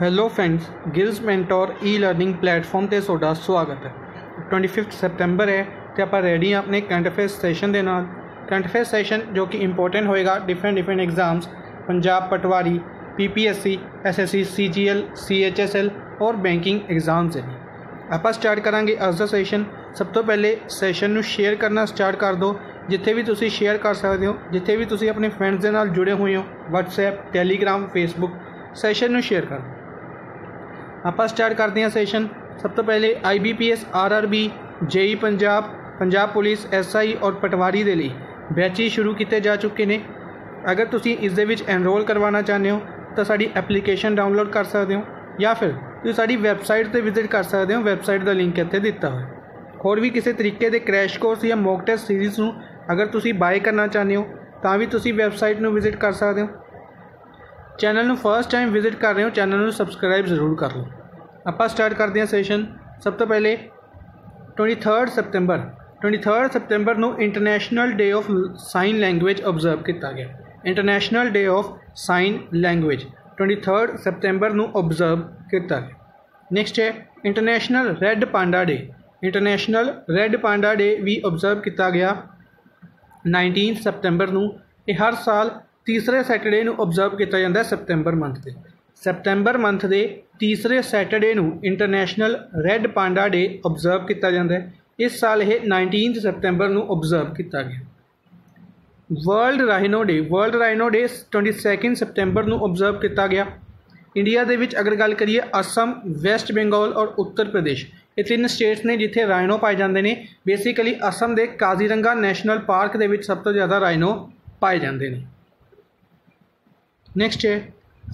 hello friends Gill's mentor e learning platform से थोड़ा स्वागत है ट्वेंटी फिफ्थ सपटेंबर है तो आप रेडी हैं अपने करंट अफेयर सैशन के नाल करंट अफेयर सैशन जो कि इंपोर्टेंट होएगा different different exams Punjab Patwari P P S C S S C C G L C H S L और बैंकिंग एग्जाम से आप स्टार्ट करा अज का सैशन सब तो पहले सैशन शेयर करना स्टार्ट कर दो जिथे भी तुम शेयर कर सकते हो जिथे भी तुम अपने फ्रेंड्स के नाल जुड़े हुए हो WhatsApp Telegram Facebook session share कर दो ਆਪਾਂ ਸਟਾਰਟ ਕਰਦੇ ਹਾਂ ਸੈਸ਼ਨ ਸਭ ਤੋਂ ਪਹਿਲੇ IBPS RRB JE Punjab Punjab police SI ਔਰ ਪਟਵਾਰੀ ਦੇ ਲਈ ਬੈਚੀ ਸ਼ੁਰੂ ਕੀਤੇ ਜਾ ਚੁੱਕੇ ਨੇ ਅਗਰ ਤੁਸੀਂ ਇਸ ਦੇ ਵਿੱਚ ਐਨਰੋਲ ਕਰਵਾਉਣਾ ਚਾਹੁੰਦੇ ਹੋ ਤਾਂ ਸਾਡੀ ਐਪਲੀਕੇਸ਼ਨ ਡਾਊਨਲੋਡ ਕਰ ਸਕਦੇ ਹੋ ਜਾਂ ਫਿਰ ਤੁਸੀਂ ਸਾਡੀ ਵੈਬਸਾਈਟ ਤੇ ਵਿਜ਼ਿਟ ਕਰ ਸਕਦੇ ਹੋ ਵੈਬਸਾਈਟ ਦਾ ਲਿੰਕ ਇੱਥੇ ਦਿੱਤਾ ਹੋਇਆ ਹੋਰ ਵੀ ਕਿਸੇ ਤਰੀਕੇ ਦੇ ਕ੍ਰੈਸ਼ ਕੋਰਸ ਜਾਂ ਮੌਕ ਟੈਸਟ ਸੀਰੀਜ਼ ਨੂੰ ਅਗਰ ਤੁਸੀਂ ਬਾਏ ਕਰਨਾ ਚਾਹੁੰਦੇ ਹੋ ਤਾਂ ਵੀ ਤੁਸੀਂ ਵੈਬਸਾਈਟ ਨੂੰ ਵਿਜ਼ਿਟ ਕਰ ਸਕਦੇ ਹੋ ਚੈਨਲ ਨੂੰ ਫਰਸਟ ਟਾਈਮ ਵਿਜ਼ਿਟ ਕਰ ਰਹੇ ਹੋ ਚੈਨਲ ਨੂੰ ਸਬਸਕ੍ਰਾਈਬ ਜ਼ਰੂਰ ਕਰ ਲਓ ਆਪਾਂ ਸਟਾਰਟ ਕਰਦੇ ਹਾਂ ਸੈਸ਼ਨ ਸਭ ਤੋਂ ਪਹਿਲੇ 23 ਸਤੰਬਰ 23 ਸਤੰਬਰ ਨੂੰ international day of sign language observe ਕੀਤਾ ਗਿਆ international day of sign language 23 ਸਤੰਬਰ ਨੂੰ ਆਬਜ਼ਰਵ ਕੀਤਾ ਗਿਆ ਨੈਕਸਟ ਹੈ international red panda day international red panda day ਵੀ ਆਬਜ਼ਰਵ ਕੀਤਾ ਗਿਆ 19 ਸਤੰਬਰ ਨੂੰ ਇਹ ਹਰ ਸਾਲ ਤੀਸਰੇ ਸੈਟਰਡੇ ਨੂੰ ਆਬਜ਼ਰਵ ਕੀਤਾ ਜਾਂਦਾ ਹੈ ਸਤੰਬਰ ਮੰਥ ਦੇ ਸੈਪਟੈਂਬਰ ਮੰਥ ਦੇ ਤੀਸਰੇ ਸੈਟਰਡੇ ਨੂੰ international red panda day observe ਕੀਤਾ ਜਾਂਦਾ ਹੈ ਇਸ ਸਾਲ ਇਹ 19 ਸੈਪਟੈਂਬਰ ਨੂੰ ਆਬਜ਼ਰਵ ਕੀਤਾ ਗਿਆ world rhino day world rhino day 22 September ਨੂੰ ਆਬਜ਼ਰਵ ਕੀਤਾ ਗਿਆ ਇੰਡੀਆ ਦੇ ਵਿੱਚ ਅਗਰ ਗੱਲ ਕਰੀਏ ਅਸਮ ਵੈਸਟ ਬੰਗਾਲ ਔਰ ਉੱਤਰ ਪ੍ਰਦੇਸ਼ ਇਹ ਤਿੰਨ ਸਟੇਟਸ ਨੇ ਜਿੱਥੇ ਰਾਈਨੋ ਪਾਏ ਜਾਂਦੇ ਨੇ ਬੇਸਿਕਲੀ ਅਸਮ ਦੇ ਕਾਜ਼ੀਰੰਗਾ ਨੈਸ਼ਨਲ ਪਾਰਕ ਦੇ ਵਿੱਚ ਸਭ ਤੋਂ ਜ਼ਿਆਦਾ ਰਾਈਨੋ ਪਾਏ ਜਾਂਦੇ ਨੇ ਨੈਕਸਟ ਹੈ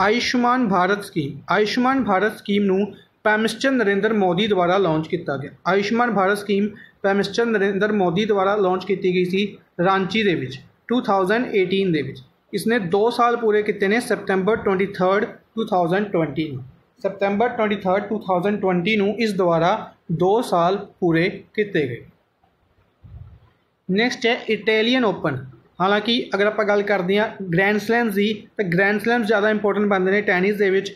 ਆਯੁਸ਼ਮਾਨ ਭਾਰਤ ਸਕੀਮ ਆਯੁਸ਼ਮਾਨ ਭਾਰਤ ਸਕੀਮ ਨੂੰ ਪ੍ਰਾਈਮ ਮਿਨਿਸਟਰ ਨਰਿੰਦਰ ਮੋਦੀ ਦੁਆਰਾ ਲਾਂਚ ਕੀਤਾ ਗਿਆ Ayushman Bharat scheme prime minister Narendra Modi ਦੁਆਰਾ ਲਾਂਚ ਕੀਤੀ ਗਈ ਸੀ ਰਾਂਚੀ ਦੇ ਵਿੱਚ 2018 ਦੇ ਵਿੱਚ ਇਸਨੇ 2 ਸਾਲ ਪੂਰੇ ਕੀਤੇ ਨੇ ਸਪਟੈਂਬਰ 23 2020 ਨੂੰ ਸਪਟੈਂਬਰ 23 2020 ਨੂੰ ਇਸ ਦੁਆਰਾ 2 ਸਾਲ ਪੂਰੇ ਕੀਤੇ ਗਏ ਨੈਕਸਟ ਹੈ ਇਟਾਲੀਅਨ ਓਪਨ ਹਾਲਾਂਕਿ ਅਗਰ ਆਪਾਂ ਗੱਲ ਕਰਦੇ ਹਾਂ ਗ੍ਰੈਂਡ ਸਲੈਮਸ ਦੀ ਤਾਂ ਗ੍ਰੈਂਡ ਸਲੈਮਸ ਜ਼ਿਆਦਾ ਇੰਪੋਰਟੈਂਟ ਬਣਦੇ ਨੇ ਟੈਨਿਸ ਦੇ ਵਿੱਚ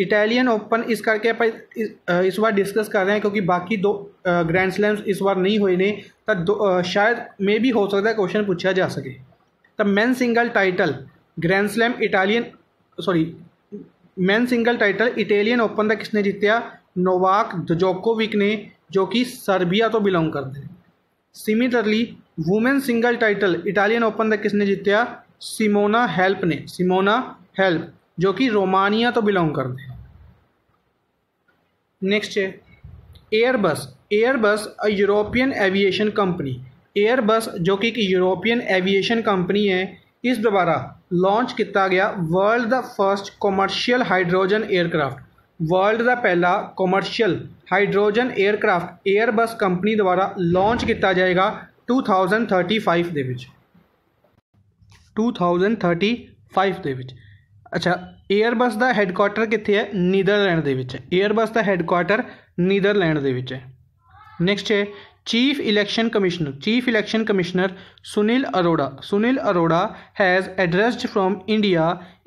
ਇਟਾਲੀਅਨ ਓਪਨ ਇਸ ਕਰਕੇ ਆਪਾਂ ਇਸ ਵਾਰ ਡਿਸਕਸ ਕਰ ਰਹੇ ਹਾਂ ਕਿਉਂਕਿ ਬਾਕੀ ਦੋ ਗ੍ਰੈਂਡ ਸਲੈਮਸ ਇਸ ਵਾਰ ਨਹੀਂ ਹੋਏ ਨੇ ਤਾਂ ਸ਼ਾਇਦ ਮੇ ਵੀ ਹੋ ਸਕਦਾ ਕੁਐਸਚਨ ਪੁੱਛਿਆ ਜਾ ਸਕੇ ਤਾਂ man single title grand slam Italian sorry man single title Italian open ਦਾ ਕਿਸਨੇ ਜਿੱਤਿਆ ਨੋਵਾਕ ਦਜੋਕੋਵਿਕ ਨੇ ਜੋ ਕਿ ਸਰਬੀਆ ਤੋਂ ਬਿਲੋਂਗ ਕਰਦੇ ਨੇ similarly women single title Italian open का किसने जीता सिमोना हेल्प ने सिमोना हेल्प जो कि रोमानिया तो बिलोंग करते हैं नेक्स्ट है Airbus Airbus a European aviation company Airbus जो कि एक यूरोपियन एविएशन कंपनी है इस द्वारा लॉन्च किया गया world the first commercial hydrogen aircraft world का पहला commercial hydrogen aircraft Airbus company द्वारा लॉन्च किया जाएगा 2035 ਦੇ ਵਿੱਚ 2035 ਦੇ ਵਿੱਚ ਅੱਛਾ थर्टी ਦਾ ਹੈੱਡਕੁਆਟਰ ਕਿੱਥੇ ਹੈ ਨੀਦਰਲੈਂਡ ਦੇ ਵਿੱਚ है नीदरलैंड ਦਾ ਹੈੱਡਕੁਆਟਰ ਨੀਦਰਲੈਂਡ ਦੇ ਵਿੱਚ ਹੈ है chief election commissioner chief election commissioner Sunil Arora Sunil Arora has addressed from India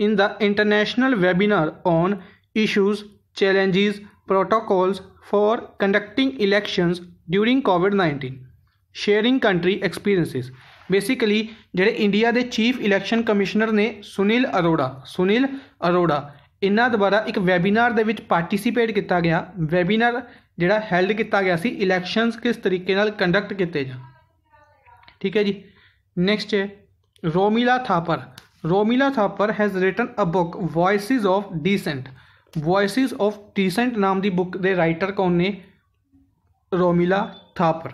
in the international webinar on issues challenges protocols for conducting elections during COVID-19 sharing country experiences basically ਜਿਹੜੇ India ਦੇ chief election commissioner ਨੇ ਸੁਨੀਲ ਅਰੋੜਾ ਸੁਨੀਲ ਅਰੋੜਾ ਇਹਨਾਂ ਦੁਆਰਾ ਇੱਕ webinar ਦੇ ਵਿੱਚ participate ਕੀਤਾ ਗਿਆ ਵੈਬੀਨਾਰ ਜਿਹੜਾ ਹੈਲਡ ਕੀਤਾ ਗਿਆ ਸੀ ਇਲੈਕਸ਼ਨਸ ਕਿਸ ਤਰੀਕੇ ਨਾਲ ਕੰਡਕਟ ਕੀਤੇ ਜਾਣ ਠੀਕ ਹੈ ਜੀ ਨੈਕਸਟ ਹੈ Romila Thapar Romila Thapar has written a book voices of dissent voices of dissent ਨਾਮ ਦੀ ਬੁੱਕ ਦੇ ਰਾਈਟਰ ਕੌਣ ਨੇ ਰੋਮਿਲਾ ਥਾਪਰ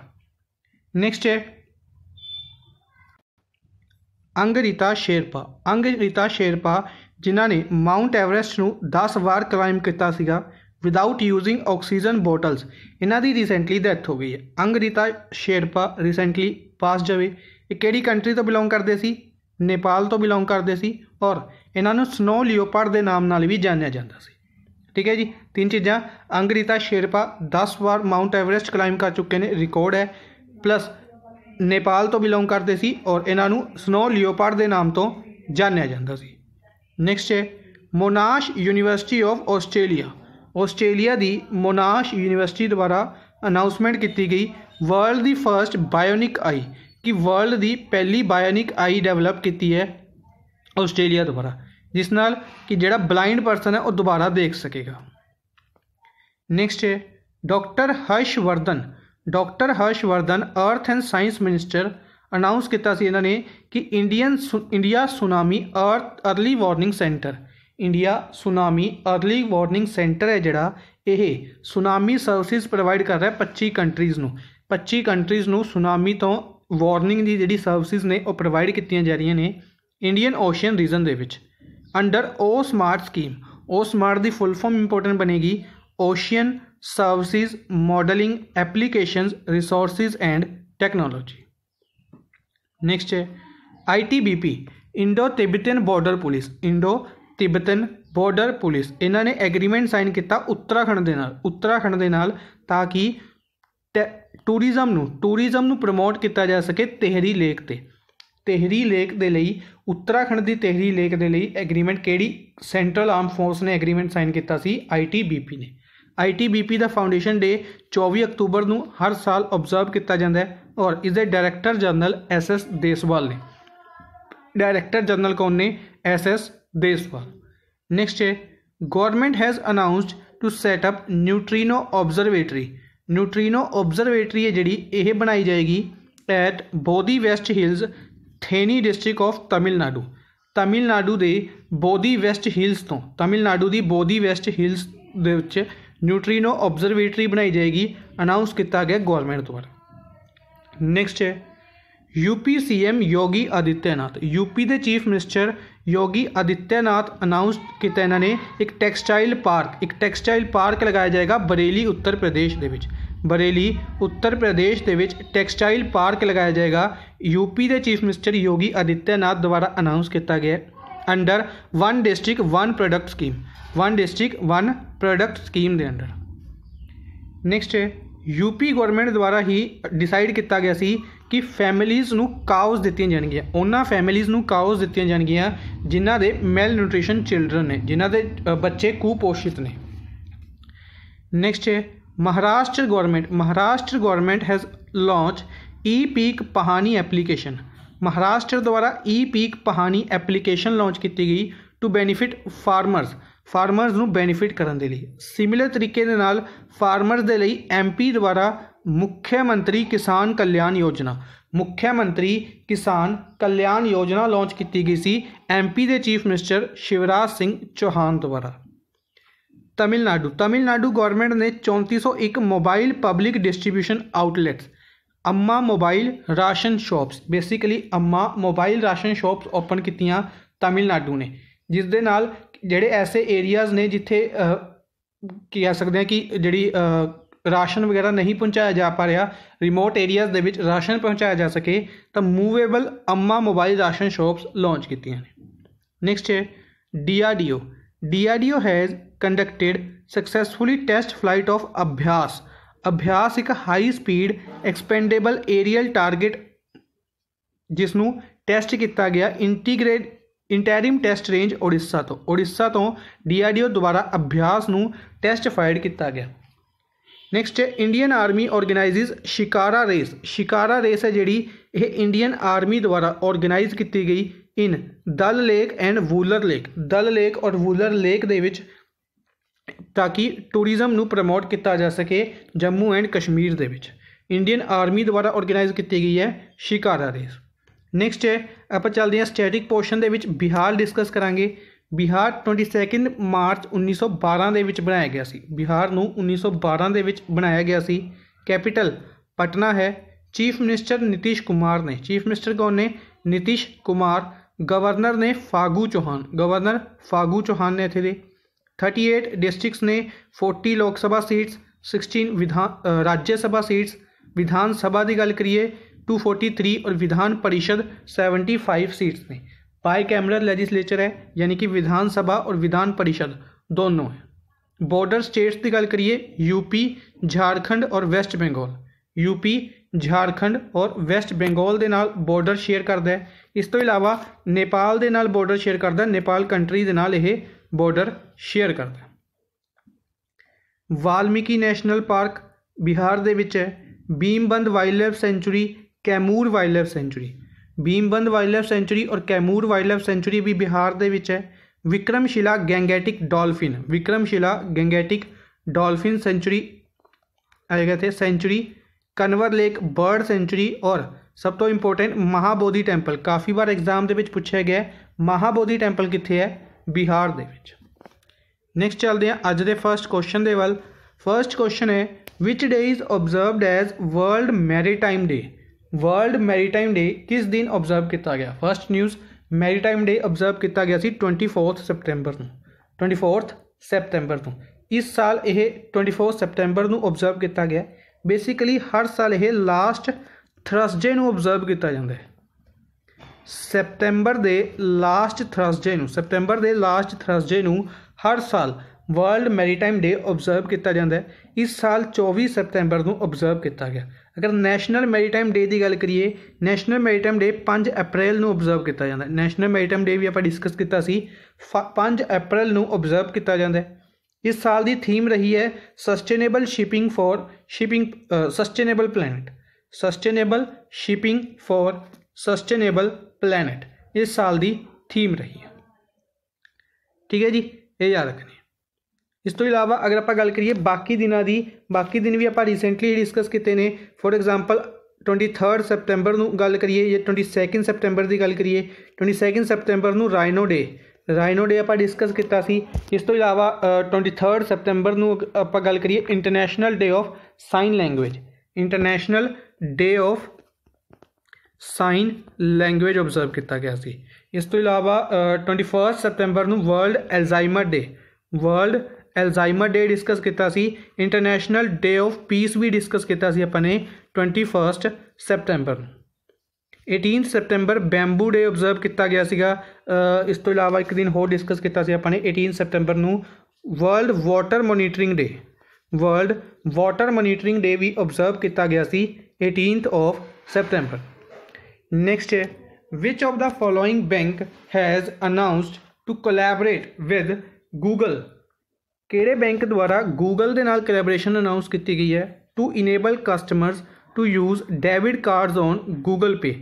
ਨੈਕਸਟ ਹੈ ਅੰਗਰੀਤਾ ਸ਼ੇਰਪਾ ਅੰਗਰੀਤਾ ਸ਼ੇਰਪਾ ਜਿਨ੍ਹਾਂ ਨੇ ਮਾਉਂਟ ਐਵਰੈਸਟ ਨੂੰ 10 ਵਾਰ ਕਲਾਈਮ ਕੀਤਾ ਸੀਗਾ ਵਿਦਆਊਟ ਯੂਜ਼ਿੰਗ ਆਕਸੀਜਨ ਬੋਟਲਸ ਇਹਨਾਂ ਦੀ ਰੀਸੈਂਟਲੀ ਡੈਥ ਹੋ ਗਈ ਹੈ ਅੰਗਰੀਤਾ ਸ਼ੇਰਪਾ ਰੀਸੈਂਟਲੀ ਪਾਸ ਜਵੇ ਇਹ ਕਿਹੜੀ ਕੰਟਰੀ ਤੋਂ ਬਿਲੋਂਗ ਕਰਦੇ ਸੀ ਨੇਪਾਲ ਤੋਂ ਬਿਲੋਂਗ ਕਰਦੇ ਸੀ ਔਰ ਇਹਨਾਂ ਨੂੰ ਸਨੋ ਲਿਓਪਾਰਡ ਦੇ ਨਾਮ ਨਾਲ ਵੀ ਜਾਣਿਆ ਜਾਂਦਾ ਸੀ ਠੀਕ ਹੈ ਜੀ ਤਿੰਨ ਚੀਜ਼ਾਂ ਅੰਗਰੀਤਾ ਸ਼ੇਰਪਾ 10 ਵਾਰ ਮਾਉਂਟ ਐਵਰੈਸਟ ਕਲਾਈਮ ਕਰ ਚੁੱਕੇ ਨੇ ਰਿਕਾਰਡ ਹੈ ਪਲੱਸ ਨੇਪਾਲ ਤੋਂ ਬਿਲੋਂਗ ਕਰਦੇ ਸੀ ਔਰ ਇਹਨਾਂ ਨੂੰ ਸਨੋ ਲਿਓਪਾਰਡ ਦੇ ਨਾਮ ਤੋਂ ਜਾਣਿਆ ਜਾਂਦਾ ਸੀ ਨੈਕਸਟ ਹੈ Monash university of Australia Australia ਦੀ ਮੋਨਾਸ਼ ਯੂਨੀਵਰਸਿਟੀ ਦੁਆਰਾ ਅਨਾਉਂਸਮੈਂਟ ਕੀਤੀ ਗਈ ਵਰਲਡ ਦੀ ਫਰਸਟ ਬਾਇਓਨਿਕ ਆਈ ਕਿ ਵਰਲਡ ਦੀ ਪਹਿਲੀ ਬਾਇਓਨਿਕ ਆਈ ਡਿਵੈਲਪ ਕੀਤੀ ਹੈ ਆਸਟ੍ਰੇਲੀਆ ਦੁਆਰਾ ਜਿਸ ਨਾਲ ਕਿ ਜਿਹੜਾ ਬਲਾਈਂਡ ਪਰਸਨ ਹੈ ਉਹ ਦੁਬਾਰਾ ਦੇਖ ਸਕੇਗਾ ਨੈਕਸਟ ਹੈ doctor Vardhan doctor Harsh Vardhan earth and science minister announce ਕੀਤਾ ਸੀ ਇਹਨਾਂ ਨੇ ਕਿ Indian India tsunami earth early warning centre India tsunami early warning centre ਹੈ ਜਿਹੜਾ ਇਹ ਸੁਨਾਮੀ ਸਰਵਿਸਿਜ਼ ਪ੍ਰੋਵਾਈਡ ਕਰ ਰਿਹਾ 25 ਕੰਟਰੀਜ਼ ਨੂੰ 25 ਕੰਟਰੀਜ਼ ਨੂੰ ਸੁਨਾਮੀ ਤੋਂ ਵਾਰਨਿੰਗ ਦੀ ਜਿਹੜੀ ਸਰਵਿਸਿਜ਼ ਨੇ ਉਹ ਪ੍ਰੋਵਾਈਡ ਕੀਤੀਆਂ ਜਾ ਰਹੀਆਂ ਨੇ ਇੰਡੀਅਨ ਓਸ਼ੀਅਨ ਰੀਜਨ ਦੇ ਵਿੱਚ under O SMART scheme O SMART ਦੀ ਫੁੱਲ ਫਾਰਮ ਇੰਪੋਰਟੈਂਟ ਬਨੇਗੀ ocean services modelling applications resources and technology next ਹੈ ITBP Indo Tibetan border police Indo Tibetan border police ਇਹਨਾਂ ਨੇ ਐਗਰੀਮੈਂਟ ਸਾਈਨ ਕੀਤਾ ਉੱਤਰਾਖੰਡ ਦੇ ਨਾਲ ਉੱਤਰਾਖੰਡ ਦੇ ਨਾਲ ਤਾਂ ਕਿ ਟੂਰਿਜ਼ਮ ਨੂੰ ਟੂਰਿਜ਼ਮ ਨੂੰ ਪ੍ਰਮੋਟ ਕੀਤਾ ਜਾ ਸਕੇ ਤਿਹਰੀ ਲੇਕ ਤੇ ਤਹਿਰੀ ਲੇਕ ਦੇ ਲਈ ਉੱਤਰਾਖੰਡ ਦੀ ਤਹਿਰੀ ਲੇਕ ਦੇ ਲਈ ਐਗਰੀਮੈਂਟ ਕਿਹੜੀ ਸੈਂਟਰਲ ਆਰਮ ਫੋਰਸ ਨੇ ਐਗਰੀਮੈਂਟ ਸਾਈਨ ਕੀਤਾ ਸੀ ਆਈਟੀਬੀਪੀ ਨੇ ਆਈਟੀਬੀਪੀ ਦਾ ਫਾਊਂਡੇਸ਼ਨ ਡੇ 24 ਅਕਤੂਬਰ ਨੂੰ ਹਰ ਸਾਲ ਆਬਜ਼ਰਵ ਕੀਤਾ ਜਾਂਦਾ ਹੈ ਔਰ ਇਸ ਦੇ ਡਾਇਰੈਕਟਰ ਜਨਰਲ ਐਸਐਸ ਦੇਸਵਾਲ ਨੇ ਡਾਇਰੈਕਟਰ ਜਨਰਲ ਕੌਣ ਨੇ ਐਸਐਸ ਦੇਸਵਾਲ ਨੈਕਸਟ ਹੈ government has announced to set up neutrino observatory neutrino observatory ਹੈ ਜਿਹੜੀ ਇਹ ਬਣਾਈ ਜਾਏਗੀ at Bodi west hills Theni district of Tamil Nadu Tamil Nadu ਦੇ ਬੋਦੀ ਵੈਸਟ ਹਿਲਸ ਤੋਂ ਤਮਿਲਨਾਡੂ ਦੀ ਬੋਦੀ ਵੈਸਟ ਹਿਲਸ ਦੇ ਵਿੱਚ ਨਿਊਟ੍ਰੀਨੋ ਆਬਜ਼ਰਵੇਟਰੀ ਬਣਾਈ ਜਾਏਗੀ ਅਨਾਉਂਸ ਕੀਤਾ ਗਿਆ ਗਵਰਨਮੈਂਟ ਦੁਆਰਾ ਨੈਕਸਟ ਹੈ UP CM Yogi Adityanath UP ਦੇ chief minister Yogi Adityanath announce ਕੀਤਾ ਇਹਨਾਂ ਨੇ ਇੱਕ ਟੈਕਸਟਾਈਲ ਪਾਰਕ ਇੱਕ ਟੈਕਸਟਾਈਲ ਪਾਰਕ ਲਗਾਇਆ ਜਾਏਗਾ ਬਰੇਲੀ ਉੱਤਰ ਪ੍ਰਦੇਸ਼ ਦੇ ਵਿੱਚ ਬਰੇਲੀ ਉੱਤਰ ਪ੍ਰਦੇਸ਼ ਦੇ ਵਿੱਚ ਟੈਕਸਟਾਈਲ ਪਾਰਕ ਲਗਾਇਆ ਜਾਏਗਾ ਯੂਪੀ ਦੇ ਚੀਫ ਮਿਨਿਸਟਰ ਯੋਗੀ ਅਦਿੱਤਿਆਨਾਥ ਦੁਆਰਾ ਅਨਾਉਂਸ ਕੀਤਾ ਗਿਆ ਹੈ under one district one product scheme one district one product scheme ਦੇ ਅੰਡਰ ਨੈਕਸਟ ਯੂਪੀ ਗਵਰਨਮੈਂਟ ਦੁਆਰਾ ਹੀ ਡਿਸਾਈਡ ਕੀਤਾ ਗਿਆ ਸੀ ਕਿ ਫੈਮਿਲੀਜ਼ ਨੂੰ ਕਾਉਸ ਦਿੱਤੀਆਂ ਜਾਣਗੀਆਂ ਉਹਨਾਂ ਫੈਮਿਲੀਜ਼ ਨੂੰ ਕਾਉਸ ਦਿੱਤੀਆਂ ਜਾਣਗੀਆਂ ਜਿਨ੍ਹਾਂ ਦੇ ਮੈਲ ਨਿਊਟ੍ਰੀਸ਼ਨ ਚਿਲਡਰਨ ਨੇ ਜਿਨ੍ਹਾਂ ਦੇ ਬੱਚੇ ਕੁਪੋਸ਼ਿਤ ਨੇ ਨੈਕਸਟ ਹੈ Maharashtra government Maharashtra government has launch e Pik Pahani application Maharashtra द्वारा e Pik Pahani application launch ਕੀਤੀ ਗਈ ਟੂ ਬੈਨੀਫਿਟ ਫਾਰਮਰਸ ਫਾਰਮਰਸ ਨੂੰ ਬੈਨੀਫਿਟ ਕਰਨ ਦੇ ਲਈ ਸਿਮਿਲਰ ਤਰੀਕੇ ਦੇ ਨਾਲ ਫਾਰਮਰਸ ਦੇ ਲਈ ਐਮਪੀ ਦੁਆਰਾ ਮੁੱਖ ਮੰਤਰੀ ਕਿਸਾਨ ਕਲਿਆਣ ਯੋਜਨਾ ਮੁੱਖ ਮੰਤਰੀ ਕਿਸਾਨ ਕਲਿਆਣ ਯੋਜਨਾ ਲਾਂਚ ਕੀਤੀ ਗਈ ਸੀ ਐਮਪੀ ਦੇ ਚੀਫ ਮਿਨਿਸਟਰ ਸ਼ਿਵਰਾਜ ਸਿੰਘ ਚੌਹਾਨ ਦੁਆਰਾ ਤਮਿਲਨਾਡੂ ਤਮਿਲਨਾਡੂ ਗਵਰਨਮੈਂਟ ਨੇ 3401 mobile public distribution outlets Amma mobile ration shops basically Amma mobile ration shops open ਕੀਤੀਆਂ ਤਮਿਲਨਾਡੂ ਨੇ ਜਿਸ ਦੇ ਨਾਲ ਜਿਹੜੇ ਐਸੇ ਏਰੀਆਜ਼ ਨੇ ਜਿੱਥੇ ਕੀ ਕਹਿ ਸਕਦੇ ਆ ਕਿ ਜਿਹੜੀ ਰਾਸ਼ਨ ਵਗੈਰਾ ਨਹੀਂ ਪਹੁੰਚਾਇਆ ਜਾ ਪਾ ਰਿਹਾ ਰਿਮੋਟ ਏਰੀਆਜ਼ ਦੇ ਵਿੱਚ ਰਾਸ਼ਨ ਪਹੁੰਚਾਇਆ ਜਾ ਸਕੇ ਤਾਂ ਮੂਵੇਬਲ ਅੰਮਾ ਮੋਬਾਈਲ ਰਾਸ਼ਨ ਸ਼ਾਪਸ ਲਾਂਚ ਕੀਤੀਆਂ ਨੇ ਨੈਕਸਟ ਹੈ DRDO DRDO has conducted successfully test flight of Abhyas Abhyas ਇੱਕ high speed expendable aerial target ਜਿਸ ਨੂੰ ਟੈਸਟ ਕੀਤਾ ਗਿਆ integrate interim test range Odisha ਤੋਂ ਓਡੀਸ਼ਾ ਤੋਂ ਡੀਆਰਡੀਓ ਦੁਆਰਾ ਅਭਿਆਸ ਨੂੰ ਟੈਸਟ ਫਾਇਰ ਕੀਤਾ ਗਿਆ ਨੈਕਸਟ ਹੈ Indian army organises shikara race shikara race ਹੈ ਜਿਹੜੀ ਇਹ ਇੰਡੀਅਨ ਆਰਮੀ ਦੁਆਰਾ ਆਰਗੇਨਾਈਜ਼ ਕੀਤੀ ਗਈ in Dal lake and Wular lake Dal lake ਔਰ ਵੂਲਰ ਲੇਕ ਦੇ ਵਿੱਚ ਤਾਂ ਕਿ ਟੂਰਿਜ਼ਮ ਨੂੰ ਪ੍ਰਮੋਟ ਕੀਤਾ ਜਾ ਸਕੇ ਜੰਮੂ ਐਂਡ ਕਸ਼ਮੀਰ ਦੇ ਵਿੱਚ ਇੰਡੀਅਨ ਆਰਮੀ ਦੁਆਰਾ ਆਰਗੇਨਾਈਜ਼ ਕੀਤੀ ਗਈ ਹੈ ਸ਼ਿਕਾਰਾ ਰੇਸ ਨੈਕਸਟ ਹੈ ਆਪਾਂ ਚੱਲਦੇ ਹਾਂ ਸਟੈਟਿਕ ਪੋਰਸ਼ਨ ਦੇ ਵਿੱਚ ਬਿਹਾਰ ਡਿਸਕਸ ਕਰਾਂਗੇ ਬਿਹਾਰ 22 ਮਾਰਚ 1912 ਦੇ ਵਿੱਚ ਬਣਾਇਆ ਗਿਆ ਸੀ ਬਿਹਾਰ ਨੂੰ 1912 ਦੇ ਵਿੱਚ ਬਣਾਇਆ ਗਿਆ ਸੀ ਕੈਪੀਟਲ ਪਟਨਾ ਹੈ ਚੀਫ ਮਿਨਿਸਟਰ ਨਿਤਿਸ਼ ਕੁਮਾਰ ਨੇ ਚੀਫ ਮਿਨਿਸਟਰ ਕੌਣ ਨੇ ਨਿਤਿਸ਼ ਕੁਮਾਰ ਗਵਰਨਰ ਨੇ ਫਾਗੂ ਚੋਹਾਨ ਗਵਰਨਰ ਫਾਗੂ ਚੋਹਾਨ ਨੇ ਇੱਥੇ ਦੇ थर्टी एट डिस्ट्रिक्स ने फोर्टी लोकसभा सीट्स सिक्सटीन विधान राज्यसभा सीट्स विधानसभा की गल करिए टू फोर्टी थ्री और विधान परिषद सैवनटी फाइव सीट्स ने बाय कैमरल लैजिस्लेचर है यानी कि विधानसभा और विधान परिषद दोनों है बॉर्डर स्टेट्स की गल करिए यूपी झारखंड और वैसट बेंगोल यूपी झारखंड और वैस्ट बेंगोल के नाल बॉर्डर शेयर करता है इस तो इलावा नेपाल के नाल बॉर्डर शेयर करता ਨੇਪਾਲ ਕੰਟਰੀ ਦੇ ਨਾਲ बॉर्डर शेयर करता ਵਾਲਮੀਕੀ वाल्मीकि नैशनल पार्क बिहार के Bhimbandh wildlife sanctuary Kaimur wildlife sanctuary Bhimbandh wildlife sanctuary और कैमूर वाइल्डलाइफ सेंचुरी भी बिहार के Vikramshila Gangetic dolphin Vikramshila Gangetic dolphin sanctuary आएगा थे sanctuary Kanwar lake bird sanctuary और सब तो इंपोर्टेंट महाबोधि टैंपल काफ़ी बार एग्जाम के पूछा गया महाबोधि टैंपल कितने है ਬਿਹਾਰ ਦੇ ਵਿੱਚ ਨੈਕਸਟ ਚੱਲਦੇ ਹਾਂ ਅੱਜ ਦੇ ਫਰਸਟ ਕੁਐਸਚਨ ਦੇ ਵੱਲ ਫਰਸਟ ਕੁਐਸਚਨ ਹੈ which day is observed as world maritime day world maritime day ਕਿਸ ਦਿਨ ਆਬਜ਼ਰਵ ਕੀਤਾ ਗਿਆ first news maritime day observe ਕੀਤਾ ਗਿਆ ਸੀ 24th ਸਪਟੈਂਬਰ ਨੂੰ 24th ਸਪਟੈਂਬਰ ਨੂੰ ਇਸ ਸਾਲ ਇਹ 24 ਸਪਟੈਂਬਰ ਨੂੰ ਆਬਜ਼ਰਵ ਕੀਤਾ ਗਿਆ ਬੇਸਿਕਲੀ ਹਰ ਸਾਲ ਇਹ ਲਾਸਟ ਥਰਸਡੇ ਨੂੰ ਆਬਜ਼ਰਵ ਕੀਤਾ ਜਾਂਦਾ ਹੈ ਸੈਪਟੈਂਬਰ ਦੇ ਲਾਸਟ ਥਰਸਡੇ ਨੂੰ ਸੈਪਟੈਂਬਰ ਦੇ ਲਾਸਟ ਥਰਸਡੇ ਨੂੰ ਹਰ ਸਾਲ ਵਰਲਡ ਮੈਰੀਟਾਈਮ ਡੇ ਆਬਜ਼ਰਵ ਕੀਤਾ ਜਾਂਦਾ ਹੈ ਇਸ ਸਾਲ 24 ਸੈਪਟੈਂਬਰ ਨੂੰ ਆਬਜ਼ਰਵ ਕੀਤਾ ਗਿਆ ਅਗਰ ਨੈਸ਼ਨਲ ਮੈਰੀਟਾਈਮ ਡੇ ਦੀ ਗੱਲ ਕਰੀਏ ਨੈਸ਼ਨਲ ਮੈਰੀਟਾਈਮ ਡੇ 5 ਅਪ੍ਰੈਲ ਨੂੰ ਆਬਜ਼ਰਵ ਕੀਤਾ ਜਾਂਦਾ ਹੈ ਨੈਸ਼ਨਲ ਮੈਰੀਟਾਈਮ ਡੇ ਵੀ ਆਪਾਂ ਡਿਸਕਸ ਕੀਤਾ ਸੀ 5 ਅਪ੍ਰੈਲ ਨੂੰ ਆਬਜ਼ਰਵ ਕੀਤਾ ਜਾਂਦਾ ਹੈ ਇਸ ਸਾਲ ਦੀ ਥੀਮ ਰਹੀ ਹੈ sustainable shipping for shipping sustainable planet sustainable shipping for sustainable planet ਇਸ ਸਾਲ ਦੀ ਥੀਮ ਰਹੀ ਹੈ ਠੀਕ ਹੈ ਜੀ ਇਹ ਯਾਦ ਰੱਖਣੀ ਇਸ ਤੋਂ ਇਲਾਵਾ ਅਗਰ ਆਪਾਂ ਗੱਲ ਕਰੀਏ ਬਾਕੀ ਦਿਨਾਂ ਦੀ ਬਾਕੀ ਦਿਨ ਵੀ ਆਪਾਂ ਰੀਸੈਂਟਲੀ ਡਿਸਕਸ ਕੀਤੇ ਨੇ ਫੋਰ ਐਗਜ਼ਾਮਪਲ 23 ਸਪਟੈਂਬਰ ਨੂੰ ਗੱਲ ਕਰੀਏ ਜਾਂ 22 ਸਪਟੈਂਬਰ ਦੀ ਗੱਲ ਕਰੀਏ 22 ਸਪਟੈਂਬਰ ਨੂੰ ਰਾਈਨੋ ਡੇ ਰਾਈਨੋ ਡੇ ਆਪਾਂ ਡਿਸਕਸ ਕੀਤਾ ਸੀ ਇਸ ਤੋਂ ਇਲਾਵਾ 23 ਸਪਟੈਂਬਰ ਨੂੰ ਆਪਾਂ ਗੱਲ ਕਰੀਏ international day of sign language international day of sign language observe ਕੀਤਾ ਗਿਆ ਸੀ ਇਸ ਤੋਂ ਇਲਾਵਾ 21 ਸਤੰਬਰ ਨੂੰ world Alzheimer day world Alzheimer day discuss ਕੀਤਾ ਸੀ ਇੰਟਰਨੈਸ਼ਨਲ ਡੇ ਆਫ ਪੀਸ ਵੀ ਡਿਸਕਸ ਕੀਤਾ ਸੀ ਆਪਾਂ ਨੇ 21 ਸਤੰਬਰ 18 ਸਤੰਬਰ ਬੈਂਬੂ ਡੇ ਆਬਜ਼ਰਵ ਕੀਤਾ ਗਿਆ ਸੀਗਾ ਇਸ ਤੋਂ ਇਲਾਵਾ ਇੱਕ ਦਿਨ ਹੋਰ ਡਿਸਕਸ ਕੀਤਾ ਸੀ ਆਪਾਂ ਨੇ 18 ਸਤੰਬਰ ਨੂੰ world water monitoring day world water monitoring day ਵੀ ਆਬਜ਼ਰਵ ਕੀਤਾ ਗਿਆ ਸੀ 18th ਆਫ ਸਤੰਬਰ ਨੈਕਸਟ ਵਿਚ ਆਫ ਦਾ following bank has announced to collaborate with Google ਕਿਹੜੇ ਬੈਂਕ ਦੁਆਰਾ ਗੂਗਲ ਦੇ ਨਾਲ ਕੋਲੈਬੋਰੇਸ਼ਨ ਅਨਾਉਂਸ ਕੀਤੀ ਗਈ ਹੈ to enable customers to use debit cards on Google Pay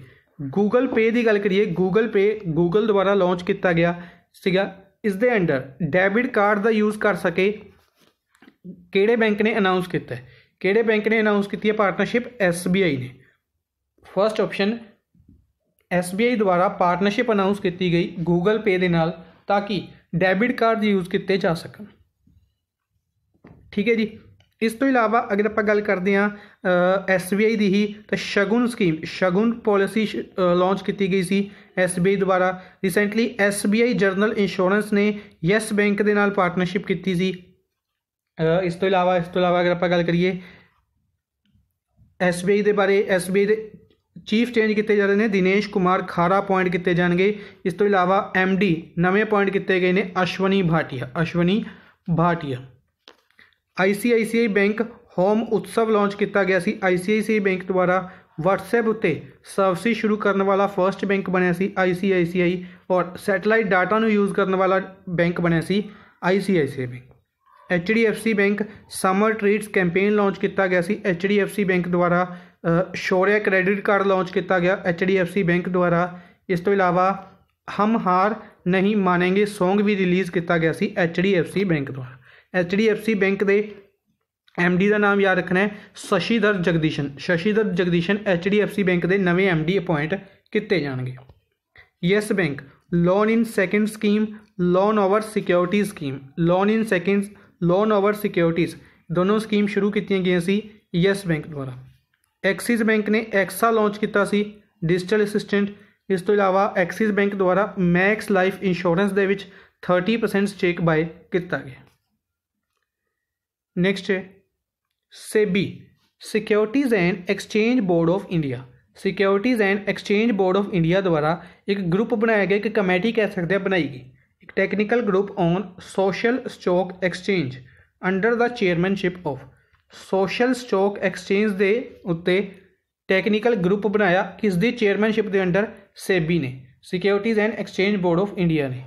Google Pay ਦੀ ਗੱਲ ਕਰੀਏ ਗੂਗਲ ਪੇ ਗੂਗਲ ਦੁਆਰਾ ਲਾਂਚ ਕੀਤਾ ਗਿਆ ਸੀਗਾ ਇਸ ਦੇ ਅੰਡਰ ਡੈਬਿਟ ਕਾਰਡ ਦਾ ਯੂਜ਼ ਕਰ ਸਕੇ ਕਿਹੜੇ ਬੈਂਕ ਨੇ ਅਨਾਉਂਸ ਕੀਤਾ ਹੈ ਕਿਹੜੇ ਬੈਂਕ ਨੇ ਅਨਾਉਂਸ ਕੀਤੀ ਹੈ ਪਾਰਟਨਰਸ਼ਿਪ SBI ਨੇ ਫਰਸਟ ਆਪਸ਼ਨ SBI ਦੁਆਰਾ ਪਾਰਟਨਰਸ਼ਿਪ ਅਨਾਉਂਸ ਕੀਤੀ ਗਈ Google Pay ਦੇ ਨਾਲ ਤਾਂ ਕਿ ਡੈਬਿਟ ਕਾਰਡ ਯੂਜ਼ ਕੀਤੇ ਜਾ ਸਕਣ ਠੀਕ ਹੈ ਜੀ ਇਸ ਤੋਂ ਇਲਾਵਾ ਅਗਰ ਆਪਾਂ ਗੱਲ ਕਰਦੇ ਹਾਂ SBI ਦੀ ਹੀ ਤਾਂ Shagun scheme Shagun policy launch ਕੀਤੀ ਗਈ ਸੀ SBI ਦੁਆਰਾ ਰੀਸੈਂਟਲੀ SBI ਜਰਨਲ ਇੰਸ਼ੋਰੈਂਸ ਨੇ ਯੈਸ ਬੈਂਕ ਦੇ ਨਾਲ ਪਾਰਟਨਰਸ਼ਿਪ ਕੀਤੀ ਸੀ ਇਸ ਤੋਂ ਇਲਾਵਾ ਇਸ ਤੋਂ ਇਲਾਵਾ ਅਗਰ ਆਪਾਂ ਗੱਲ ਕਰੀਏ SBI ਦੇ ਬਾਰੇ SBI ਦੇ चीफ चेंज किए जा रहे हैं दिनेश कुमार खारा पॉइंट किए जाएंगे इस तो इलावा एम डी नवे पॉइंट किए गए हैं Ashwani Bhatia Ashwani Bhatia I C I C I bank home Utsav launch किया गया C I C I C I bank द्वारा वट्सएप उत्ते सर्विस शुरू करने वाला फस्ट बैंक बनया C I C I C आई और सैटेलाइट डाटा यूज़ करने वाला बैंक बनया C I C I C I bank H D F C bank summer treats campaign launch किया गया C H D F C bank द्वारा Shaurya credit card launch ਕੀਤਾ ਗਿਆ HDFC bank ਦੁਆਰਾ ਇਸ ਤੋਂ ਇਲਾਵਾ ਹਮ ਹਾਰ ਨਹੀਂ ਮਾਨेंगे Song ਵੀ ਰਿਲੀਜ਼ ਕੀਤਾ ਗਿਆ ਸੀ HDFC ਬੈਂਕ ਦੁਆਰਾ HDFC ਬੈਂਕ ਦੇ ਐਮਡੀ ਦਾ ਨਾਮ ਯਾਦ ਰੱਖਣਾ ਹੈ ਸ਼ਸ਼ੀਧਰ ਜਗਦੀਸ਼ਨ ਸ਼ਸ਼ੀਧਰ ਜਗਦੀਸ਼ਨ HDFC ਬੈਂਕ ਦੇ ਨਵੇਂ ਐਮਡੀ ਅਪਾਇੰਟ ਕੀਤੇ ਜਾਣਗੇ Yes Bank loan in second scheme loan over security scheme loan in seconds loan over securities ਦੋਨੋਂ ਸਕੀਮ ਸ਼ੁਰੂ ਕੀਤੀਆਂ ਗਈਆਂ ਸੀ ਯੈਸ ਬੈਂਕ ਦੁਆਰਾ ਐਕਸਿਸ ਬੈਂਕ ਨੇ ਐਕਸਾ ਲਾਂਚ ਕੀਤਾ ਸੀ ਡਿਜੀਟਲ ਅਸਿਸਟੈਂਟ ਇਸ ਤੋਂ ਇਲਾਵਾ ਐਕਸਿਸ ਬੈਂਕ ਦੁਆਰਾ ਮੈਕਸ ਲਾਈਫ ਇੰਸ਼ੋਰੈਂਸ ਦੇ ਵਿੱਚ 30% ਸਟੇਕ ਬਾਏ ਕੀਤਾ ਗਿਆ ਨੈਕਸਟ ਹੈ SEBI securities and exchange board of India securities and exchange board of India ਦੁਆਰਾ ਇੱਕ ਗਰੁੱਪ ਬਣਾਇਆ ਗਿਆ ਇੱਕ ਕਮੇਟੀ ਕਹਿ ਸਕਦੇ ਆ ਬਣਾਈ ਗਈ ਇੱਕ technical group on social stock exchange under the chairmanship of social stock exchange ਦੇ ਉੱਤੇ ਟੈਕਨੀਕਲ ਗਰੁੱਪ ਬਣਾਇਆ ਕਿਸ ਦੀ ਚੇਅਰਮੈਨਸ਼ਿਪ ਦੇ ਅੰਡਰ ਸੇਬੀ ਨੇ securities and exchange board of India ਨੇ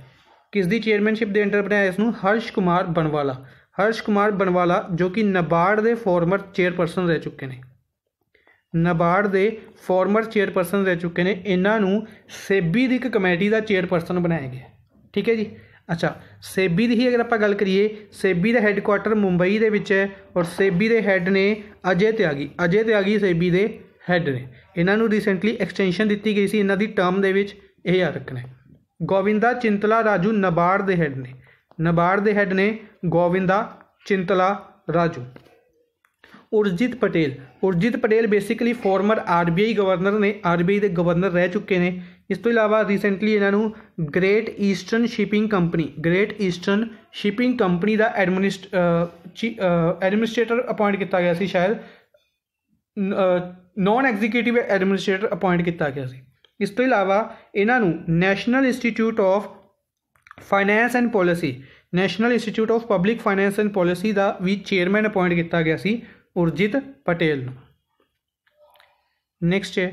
ਕਿਸ ਦੀ ਚੇਅਰਮੈਨਸ਼ਿਪ ਦੇ ਅੰਡਰ ਬਣਾਇਆ ਇਸ ਨੂੰ ਹਰਸ਼ ਕੁਮਾਰ ਬਨਵਾਲਾ ਹਰਸ਼ ਕੁਮਾਰ ਬਨਵਾਲਾ ਜੋ ਕਿ ਨਬਾਰਡ ਦੇ ਫਾਰਮਰ ਚੇਅਰਪਰਸਨ ਰਹਿ ਚੁੱਕੇ ਨੇ ਨਬਾਰਡ ਦੇ ਫਾਰਮਰ ਚੇਅਰਪਰਸਨ ਰਹਿ ਚੁੱਕੇ ਨੇ ਇਹਨਾਂ ਨੂੰ ਸੇਬੀ ਦੀ ਇੱਕ ਕਮੇਟੀ ਦਾ ਚੇਅਰਪਰਸਨ ਬਣਾਇਆ ਗਿਆ ਠੀਕ ਹੈ ਜੀ ਅੱਛਾ ਸੇਬੀ ਦੀ ਹੀ ਅਗਰ ਆਪਾਂ ਗੱਲ ਕਰੀਏ ਸੇਬੀ ਦਾ ਹੈੱਡਕੁਆਟਰ ਮੁੰਬਈ ਦੇ ਵਿੱਚ ਹੈ ਔਰ ਸੇਬੀ ਦੇ ਹੈੱਡ ਨੇ ਅਜੇ ਤਿਆਗੀ ਅਜੇ ਤਿਆਗੀ ਸੇਬੀ ਦੇ ਹੈੱਡ ਨੇ ਇਹਨਾਂ ਨੂੰ ਰੀਸੈਂਟਲੀ ਐਕਸਟੈਂਸ਼ਨ ਦਿੱਤੀ ਗਈ ਸੀ ਇਹਨਾਂ ਦੀ ਟਰਮ ਦੇ ਵਿੱਚ ਇਹ ਯਾਦ ਰੱਖਣਾ ਗੋਵਿੰਦਾ ਚਿੰਤਲਾ ਰਾਜੂ ਨਬਾਰਡ ਦੇ ਹੈੱਡ ਨੇ ਨਬਾਰਡ ਦੇ ਹੈੱਡ ਨੇ Govinda Chintala Raju Urjit Patel Urjit Patel basically former RBI governor ਨੇ ਆਰਬੀਆਈ ਦੇ ਗਵਰਨਰ ਰਹਿ ਚੁੱਕੇ ਨੇ ਇਸ ਤੋਂ ਇਲਾਵਾ ਰੀਸੈਂਟਲੀ ਇਹਨਾਂ ਨੂੰ Great Eastern Shipping Company Great Eastern Shipping Company ਦਾ ਐਡਮਿਨਿਸਟ ਐਡਮਿਨਿਸਟ੍ਰੇਟਰ ਅਪਾਇੰਟ ਕੀਤਾ ਗਿਆ ਸੀ ਸ਼ਾਇਦ ਨਾਨ ਐਗਜ਼ੀਕਿਊਟਿਵ ਐਡਮਿਨਿਸਟ੍ਰੇਟਰ ਅਪਾਇੰਟ ਕੀਤਾ ਗਿਆ ਸੀ ਇਸ ਤੋਂ ਇਲਾਵਾ ਇਹਨਾਂ ਨੂੰ national institute of finance and policy national institute of public finance and policy ਦਾ ਵੀ ਚੇਅਰਮੈਨ ਅਪਾਇੰਟ ਕੀਤਾ ਗਿਆ ਸੀ ਉਰਜਿਤ ਪਟੇਲ ਨੂੰ ਨੈਕਸਟ ਹੈ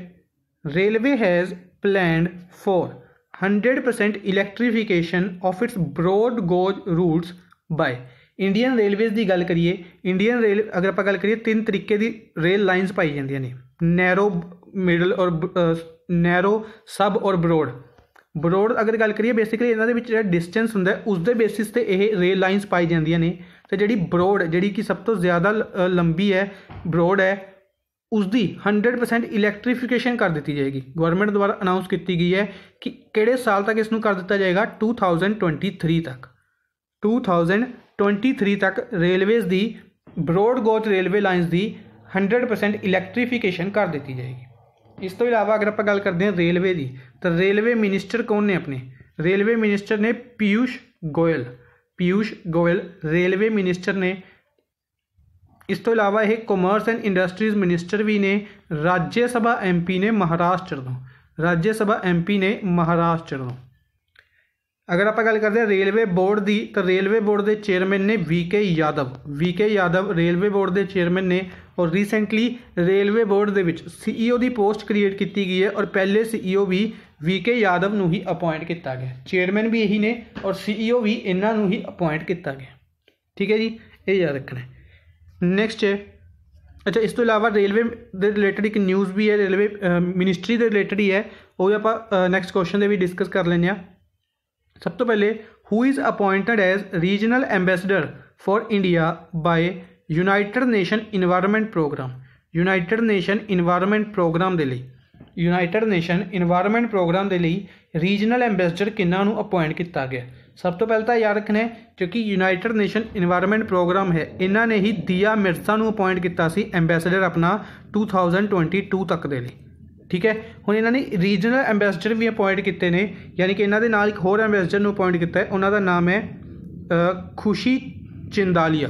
Railway has planned for 100% electrification of its broad gauge routes by Indian railways ਦੀ ਗੱਲ ਕਰੀਏ ਇੰਡੀਅਨ ਰੇਲ ਅਗਰ ਆਪਾਂ ਗੱਲ ਕਰੀਏ ਤਿੰਨ ਤਰੀਕੇ ਦੀ ਰੇਲ ਲਾਈਨਸ ਪਾਈ ਜਾਂਦੀਆਂ ਨੇ ਨੈਰੋ ਮਿਡਲ ਔਰ ਨੈਰੋ ਸਬ ਔਰ ਬ੍ਰੋਡ ਬ੍ਰੋਡ ਅਗਰ ਗੱਲ ਕਰੀਏ ਬੇਸਿਕਲੀ ਇਹਨਾਂ ਦੇ ਵਿੱਚ ਜਿਹੜਾ ਡਿਸਟੈਂਸ ਹੁੰਦਾ ਉਸ ਦੇ ਬੇਸਿਸ ਤੇ ਇਹ ਰੇਲ ਲਾਈਨਸ ਪਾਈ ਜਾਂਦੀਆਂ ਨੇ ਤੇ ਜਿਹੜੀ ਬ੍ਰੋਡ ਜਿਹੜੀ ਕਿ ਸਭ ਤੋਂ ਜ਼ਿਆਦਾ ਲੰਬੀ ਹੈ ਬ੍ਰੋਡ ਹੈ ਉਸ ਦੀ 100% ਇਲੈਕਟ੍ਰੀਫਿਕੇਸ਼ਨ ਕਰ ਦਿੱਤੀ ਜਾਏਗੀ ਗਵਰਨਮੈਂਟ ਦੁਆਰਾ ਅਨਾਉਂਸ ਕੀਤੀ ਗਈ ਹੈ ਕਿ ਕਿਹੜੇ ਸਾਲ ਤੱਕ ਇਸ ਨੂੰ ਕਰ ਦਿੱਤਾ ਜਾਏਗਾ 2023 ਤੱਕ 2023 ਤੱਕ ਰੇਲਵੇਜ਼ ਦੀ ਬ੍ਰੋਡ ਗੋਚ ਰੇਲਵੇ ਲਾਈਨਸ ਦੀ 100% ਇਲੈਕਟ੍ਰੀਫਿਕੇਸ਼ਨ ਕਰ ਦਿੱਤੀ ਜਾਏਗੀ ਇਸ ਤੋਂ ਇਲਾਵਾ ਅਗਰ ਆਪਾਂ ਗੱਲ ਕਰਦੇ ਹਾਂ ਰੇਲਵੇ ਦੀ ਤਾਂ ਰੇਲਵੇ ਮਿਨਿਸਟਰ ਕੌਣ ਨੇ ਆਪਣੇ ਰੇਲਵੇ ਮਿਨਿਸਟਰ ਨੇ ਪੀਯੂਸ਼ ਗੋਇਲ ਪੀਯੂਸ਼ ਗੋਇਲ ਰੇਲਵੇ ਮਿਨਿਸਟਰ ਨੇ इस तो अलावा एक कॉमर्स एंड इंडस्ट्रीज मिनिस्टर भी ने राज्यसभा एम पी ने महाराष्ट्र दो राज्यसभा एम पी ने महाराष्ट्र दो अगर आप गल करते रेलवे बोर्ड की तो रेलवे बोर्ड के चेयरमैन ने V K Yadav V K Yadav railway board के चेयरमैन ने और रीसेंटली रेलवे बोर्ड के सीईओ की पोस्ट क्रिएट की गई है और पहले सीईओ e भी वी के यादव न ही अपॉइंट किया गया चेयरमैन भी यही ने और सीईओ e भी इन्हों ही अपॉइंट किया गया ठीक है जी ये याद रखना है ਨੈਕਸਟ ਅੱਛਾ ਇਸ ਤੋਂ ਇਲਾਵਾ ਰੇਲਵੇ ਦੇ ਰਿਲੇਟਡ ਇੱਕ ਨਿਊਜ਼ ਵੀ ਹੈ ਰੇਲਵੇ ਮਿਨਿਸਟਰੀ ਦੇ ਰਿਲੇਟਡ ਹੀ ਹੈ ਉਹ ਵੀ ਆਪਾਂ ਨੈਕਸਟ ਕੁਐਸਚਨ ਦੇ ਵੀ ਡਿਸਕਸ ਕਰ ਲੈਨੇ ਆ ਸਭ ਤੋਂ ਪਹਿਲੇ who is appointed as regional ambassador for India by United Nation Environment Programme United Nation Environment Programme ਦੇ ਲਈ ਯੂਨਾਈਟਿਡ ਨੇਸ਼ਨ এনवायरमेंट ਪ੍ਰੋਗਰਾਮ ਦੇ ਲਈ ਰੀਜਨਲ ਐਮਬੈਸਡਰ ਕਿੰਨਾ ਨੂੰ ਅਪਾਇੰਟ ਕੀਤਾ ਗਿਆ ਸਭ ਤੋਂ ਪਹਿਲਾਂ ਤਾਂ ਯਾਦ ਰੱਖਣਾ ਕਿਉਂਕਿ ਯੂਨਾਈਟਿਡ ਨੇਸ਼ਨ এনवायरमेंट ਪ੍ਰੋਗਰਾਮ ਹੈ ਇਹਨਾਂ ਨੇ ਹੀ ਦੀਆ ਮਿਰਜ਼ਾ ਨੂੰ ਅਪਾਇੰਟ ਕੀਤਾ ਸੀ ਐਮਬੈਸਡਰ ਆਪਣਾ 2022 ਤੱਕ ਦੇ ਲਈ ਠੀਕ ਹੈ ਹੁਣ ਇਹਨਾਂ ਨੇ ਰੀਜਨਲ ਐਮਬੈਸਡਰ ਵੀ ਅਪਾਇੰਟ ਕੀਤੇ ਨੇ ਯਾਨੀ ਕਿ ਇਹਨਾਂ ਦੇ ਨਾਲ ਇੱਕ ਹੋਰ ਐਮਬੈਸਡਰ ਨੂੰ ਅਪਾਇੰਟ ਕੀਤਾ ਹੈ ਉਹਨਾਂ ਦਾ ਨਾਮ ਹੈ ਖੁਸ਼ੀ ਚਿੰਦਾਲੀਆ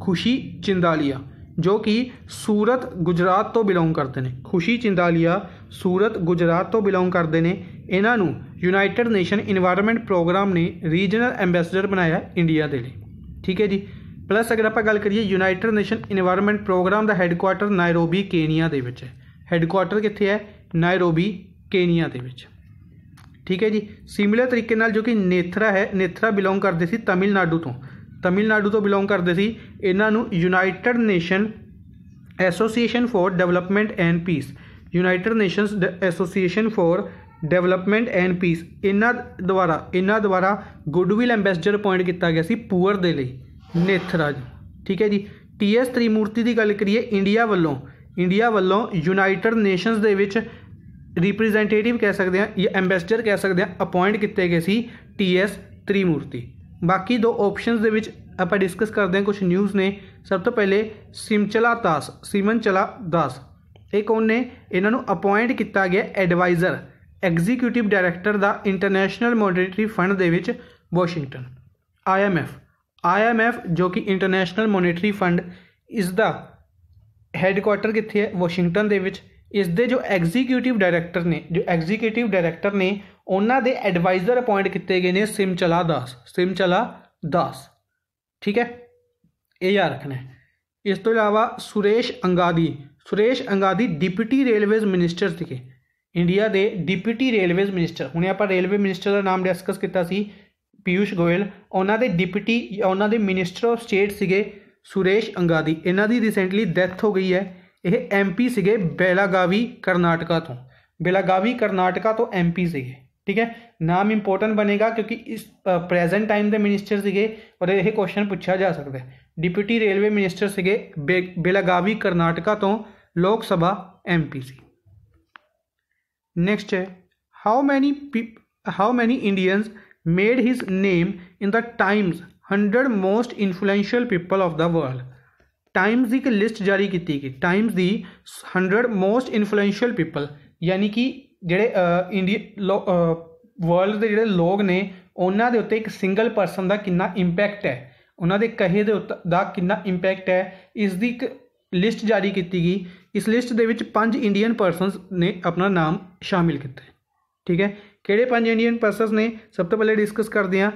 ਖੁਸ਼ੀ ਚਿੰਦਾਲੀਆ ਜੋ ਕਿ ਸੂਰਤ ਗੁਜਰਾਤ ਤੋਂ ਬਿਲੋਂਗ ਕਰਦੇ ਨੇ ਖੁਸ਼ੀ ਚਿੰਦਾਲੀਆ ਸੂਰਤ ਗੁਜਰਾਤ ਤੋਂ ਬਿਲੋਂਗ ਕਰਦੇ ਨੇ ਇਹਨਾਂ ਨੂੰ ਯੂਨਾਈਟਿਡ ਨੇਸ਼ਨ এনवायरमेंट ਪ੍ਰੋਗਰਾਮ ਨੇ ਰੀਜਨਲ ਐਮਬੈਸਡਰ ਬਣਾਇਆ ਇੰਡੀਆ ਦੇ ਲਈ ਠੀਕ ਹੈ ਜੀ ਪਲੱਸ ਅਗਰ ਆਪਾਂ ਗੱਲ ਕਰੀਏ ਯੂਨਾਈਟਿਡ ਨੇਸ਼ਨ এনवायरमेंट ਪ੍ਰੋਗਰਾਮ ਦਾ ਹੈੱਡਕੁਆਟਰ ਨਾਇਰੋਬੀ ਕੇਨੀਆ ਦੇ ਵਿੱਚ ਹੈ ਹੈੱਡਕੁਆਟਰ ਕਿੱਥੇ ਹੈ ਨਾਇਰੋਬੀ ਕੇਨੀਆ ਦੇ ਵਿੱਚ ਠੀਕ ਹੈ ਜੀ ਸਿਮਿਲਰ ਤਰੀਕੇ ਨਾਲ ਜੋ ਕਿ ਨੇਥਰਾ ਹੈ ਨੇਥਰਾ ਬਿਲੋਂਗ ਕਰਦੇ ਸੀ ਤਾਮਿਲਨਾਡੂ ਤੋਂ ਤਾਮਿਲਨਾਡੂ ਤੋਂ ਬਿਲੋਂਗ ਕਰਦੇ ਸੀ ਇਹਨਾਂ ਨੂੰ United Nation association for development and peace United Nations association for development and peace ਇਹਨਾਂ ਦੁਆਰਾ ਇਹਨਾਂ ਦੁਆਰਾ ਗੁੱਡਵਿਲ ਐਮਬੈਸਡਰ ਅਪਾਇੰਟ ਕੀਤਾ ਗਿਆ ਸੀ ਪੂਰ ਦੇ ਲਈ ਨੇਥਰਾਜ ਠੀਕ ਹੈ ਜੀ ਟੀ ਐਸ ਤ੍ਰਿਮੂਰਤੀ ਦੀ ਗੱਲ ਕਰੀਏ ਇੰਡੀਆ ਵੱਲੋਂ ਇੰਡੀਆ ਵੱਲੋਂ ਯੂਨਾਈਟਿਡ ਨੇਸ਼ਨਸ ਦੇ ਵਿੱਚ ਰਿਪਰੈਜ਼ੈਂਟੇਟਿਵ ਕਹਿ ਸਕਦੇ ਆ ਜਾਂ ਐਮਬੈਸਡਰ ਕਹਿ ਸਕਦੇ ਆ ਅਪਾਇੰਟ ਕੀਤੇ ਗਏ ਸੀ ਟੀ ਐਸ ਤ੍ਰਿਮੂਰਤੀ ਬਾਕੀ ਦੋ ਆਪਸ਼ਨਸ ਦੇ ਵਿੱਚ ਆਪਾਂ ਡਿਸਕਸ ਕਰਦੇ ਹਾਂ ਕੁਝ ਨਿਊਜ਼ ਨੇ ਸਭ ਤੋਂ ਪਹਿਲੇ ਸਿਮਚਲਾ ਦਾਸ ਸਿਮਨ ਚਲਾ ਦਾਸ ਇਹ ਕੌਣ ਨੇ ਇਹਨਾਂ ਨੂੰ ਅਪਾਇੰਟ ਕੀਤਾ ਗਿਆ ਐਡਵਾਈਜ਼ਰ ਐਗਜ਼ੀਕਿਊਟਿਵ ਡਾਇਰੈਕਟਰ ਦਾ ਇੰਟਰਨੈਸ਼ਨਲ ਮੋਨੇਟਰੀ ਫੰਡ ਦੇ ਵਿੱਚ ਵਾਸ਼ਿੰਗਟਨ ਆਈਐਮਐਫ ਆਈਐਮਐਫ ਜੋ ਕਿ ਇੰਟਰਨੈਸ਼ਨਲ ਮੋਨੇਟਰੀ ਫੰਡ ਇਸ ਦਾ ਹੈੱਡਕੁਆਰਟਰ ਕਿੱਥੇ ਹੈ ਵਾਸ਼ਿੰਗਟਨ ਦੇ ਵਿੱਚ ਇਸ ਦੇ ਜੋ ਐਗਜ਼ੀਕਿਊਟਿਵ ਡਾਇਰੈਕਟਰ ਨੇ ਜੋ ਐਗਜ਼ੀਕਿਊਟਿਵ ਡਾਇਰੈਕਟਰ ਨੇ ਉਹਨਾਂ ਦੇ ਐਡਵਾਈਜ਼ਰ ਅਪਾਇੰਟ ਕੀਤੇ ਗਏ ਨੇ ਸਿਮਚਲਾ ਦਾਸ ਸਿਮਚਲਾ ਦਾਸ ਠੀਕ ਹੈ ਇਹ ਯਾਦ ਰੱਖਣਾ ਹੈ ਇਸ ਤੋਂ ਇਲਾਵਾ Suresh Angadi Suresh Angadi deputy railways minister ਸੀਗੇ ਇੰਡੀਆ ਦੇ ਡਿਪਟੀ ਰੇਲਵੇਜ਼ ਮਿਨਿਸਟਰ ਹੁਣੇ ਆਪਾਂ ਰੇਲਵੇ ਮਿਨਿਸਟਰ ਦਾ ਨਾਮ ਡਿਸਕਸ ਕੀਤਾ ਸੀ ਪਿਊਸ਼ ਗੋਇਲ ਉਹਨਾਂ ਦੇ ਡਿਪਟੀ ਉਹਨਾਂ ਦੇ ਮਿਨਿਸਟਰ ਆਫ ਸਟੇਟ ਸੀਗੇ ਸੁਰੇਸ਼ ਅੰਗਾਦੀ ਇਹਨਾਂ ਦੀ ਰੀਸੈਂਟਲੀ ਡੈਥ ਹੋ ਗਈ ਹੈ ਇਹ ਐਮਪੀ ਸੀਗੇ ਬੇਲਾਗਾਵੀ ਕਰਨਾਟਕਾ ਤੋਂ ਬੇਲਾਗਾਵੀ ਕਰਨਾਟਕਾ ਤੋਂ ਐਮਪੀ ਸੀਗੇ ਠੀਕ ਹੈ ਨਾਮ ਇੰਪੋਰਟੈਂਟ ਬਣੇਗਾ ਕਿਉਂਕਿ ਇਸ ਪ੍ਰੈਜ਼ੈਂਟ ਟਾਈਮ ਦੇ ਮਿਨਿਸਟਰ ਸੀਗੇ ਔਰ ਇਹ ਕੁਐਸਚਨ ਪੁੱਛਿਆ ਜਾ ਸਕਦਾ ਹੈ ਡਿਪਟੀ ਰੇਲਵੇ ਮਿਨਿਸਟਰ ਸੀਗੇ ਬੇਲਾਗਾਵੀ ਕਰਨਾਟਕਾ ਤੋਂ ਲੋਕ ਸਭਾ ਐਮਪੀ ਸੀ ਨੈਕਸਟ ਹੈ how many how many Indians made his name in the the 100 most influential people of the world Times ਦੀ ਇੱਕ ਲਿਸਟ ਜਾਰੀ ਕੀਤੀ ਗਈ ਟਾਈਮਸ ਦੀ 100 ਮੋਸਟ ਇਨਫਲੂਐਂਸ਼ੀਅਲ ਪੀਪਲ ਯਾਨੀ ਕਿ ਜਿਹੜੇ ਇੰਡੀਆ ਵਰਲਡ ਦੇ ਜਿਹੜੇ ਲੋਕ ਨੇ ਉਹਨਾਂ ਦੇ ਉੱਤੇ ਇੱਕ ਸਿੰਗਲ ਪਰਸਨ ਦਾ ਕਿੰਨਾ ਇੰਪੈਕਟ ਹੈ ਉਹਨਾਂ ਦੇ ਕਹੇ ਦੇ ਉੱਤੇ ਦਾ ਕਿੰਨਾ ਇੰਪੈਕਟ ਹੈ ਇਸ ਦੀ ਇੱਕ ਲਿਸਟ ਜਾਰੀ ਕੀਤੀ ਗਈ ਇਸ ਲਿਸਟ ਦੇ ਵਿੱਚ ਪੰਜ ਇੰਡੀਅਨ ਪਰਸਨਸ ਨੇ ਆਪਣਾ ਨਾਮ ਸ਼ਾਮਿਲ ਕੀਤਾ ਹੈ ਠੀਕ ਹੈ ਕਿਹੜੇ ਪੰਜ ਇੰਡੀਅਨ ਪਰਸਨਸ ਨੇ ਸਭ ਤੋਂ ਪਹਿਲੇ ਡਿਸਕਸ ਕਰਦੇ ਆ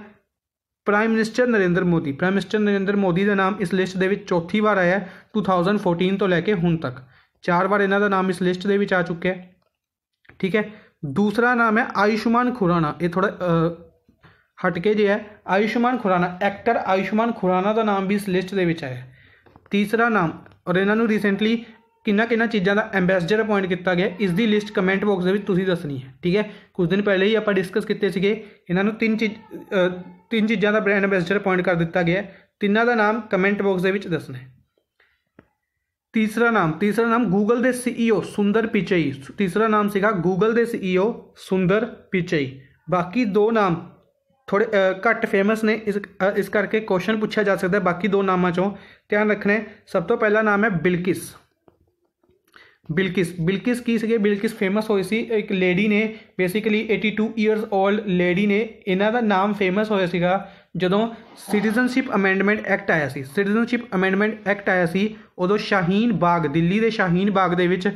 prime minister Narendra Modi prime minister Narendra Modi ਦਾ ਨਾਮ ਇਸ ਲਿਸਟ ਦੇ ਵਿੱਚ ਚੌਥੀ ਵਾਰ ਆਇਆ 2014 ਤੋਂ ਲੈ ਕੇ ਹੁਣ ਤੱਕ ਚਾਰ ਵਾਰ ਇਹਨਾਂ ਦਾ ਨਾਮ ਇਸ ਲਿਸਟ ਦੇ ਵਿੱਚ ਆ ਚੁੱਕਿਆ ਹੈ ਠੀਕ ਹੈ ਦੂਸਰਾ ਨਾਮ ਹੈ ਆਯੁਸ਼ਮਾਨ ਖੁਰਾਨਾ ਇਹ ਥੋੜਾ ਹਟ ਕੇ ਜਿਹਾ ਹੈ ਆਯੁਸ਼ਮਾਨ ਖੁਰਾਨਾ ਐਕਟਰ ਆਯੁਸ਼ਮਾਨ ਖੁਰਾਨਾ ਦਾ ਨਾਮ ਵੀ ਇਸ ਲਿਸਟ ਦੇ ਵਿੱਚ ਆਇਆ ਤੀਸਰਾ ਨਾਮ ਔਰ ਇਹਨਾਂ ਨੂੰ ਰੀਸੈਂਟਲੀ ਕਿੰਨਾ ਕਿੰਨਾ ਚੀਜ਼ਾਂ ਦਾ ਐਮਬੈਸਡਰ ਅਪਾਇੰਟ ਕੀਤਾ ਗਿਆ ਇਸ ਦੀ ਲਿਸਟ ਕਮੈਂਟ ਬਾਕਸ ਦੇ ਵਿੱਚ ਤੁਸੀਂ ਦੱਸਣੀ ਹੈ ਠੀਕ ਹੈ ਕੁਝ ਦਿਨ ਪਹਿਲੇ ਹੀ ਆਪਾਂ ਡਿਸਕਸ ਕੀਤੇ ਸੀਗੇ ਇਹਨਾਂ ਨੂੰ ਤਿੰਨ ਚੀਜ਼ ਤਿੰਨ ਚੀਜ਼ਾਂ ਦਾ ਬ੍ਰਾਂਡ ਐਮਬੈਸਡਰ ਅਪਾਇੰਟ ਕਰ ਦਿੱਤਾ ਗਿਆ ਤਿੰਨਾਂ ਦਾ ਨਾਮ ਕਮੈਂਟ ਬਾਕਸ ਦੇ ਵਿੱਚ ਦੱਸਣਾ ਹੈ ਤੀਸਰਾ ਨਾਮ ਤੀਸਰਾ ਨਾਮ ਗੂਗਲ ਦੇ ਸੀਈਓ e ਸੁੰਦਰ ਪਿਚਈ ਤੀਸਰਾ ਨਾਮ ਸੀਗਾ ਗੂਗਲ ਦੇ ਸੀਈਓ e ਸੁੰਦਰ ਪਿਚਈ ਬਾਕੀ ਦੋ ਨਾਮ ਥੋੜੇ ਘੱਟ ਫੇਮਸ ਨੇ ਇਸ ਇਸ ਕਰਕੇ ਕੁਐਸਚਨ ਪੁੱਛਿਆ ਜਾ ਸਕਦਾ ਹੈ ਬਾਕੀ ਦੋ ਨਾਮਾਂ ਚੋਂ ਧਿਆਨ ਰੱਖਣਾ ਸਭ ਤੋਂ ਪਹਿਲਾ ਨਾਮ ਹੈ ਬਿਲਕਿਸ ਬਿਲਕਿਸ ਬਿਲਕਿਸ ਕੀ ਸੀਗੇ ਬਿਲਕਿਸ ਫੇਮਸ ਹੋਈ ਸੀ ਇੱਕ ਲੇਡੀ ਨੇ ਬੇਸਿਕਲੀ 82 ਇਅਰਸ 올ਡ ਲੇਡੀ ਨੇ ਇਹਨਾਂ ਦਾ ਨਾਮ ਫੇਮਸ ਹੋਇਆ ਸੀਗਾ ਜਦੋਂ ਸਿਟੀਜ਼ਨਸ਼ਿਪ ਅਮੈਂਡਮੈਂਟ ਐਕਟ ਆਇਆ ਸੀ ਸਿਟੀਜ਼ਨਸ਼ਿਪ ਅਮੈਂਡਮੈਂਟ ਐਕਟ ਆਇਆ ਸੀ ਉਦੋਂ ਸ਼ਾਹੀਨ ਬਾਗ ਦਿੱਲੀ ਦੇ ਸ਼ਾਹੀਨ ਬਾਗ ਦੇ ਵਿੱਚ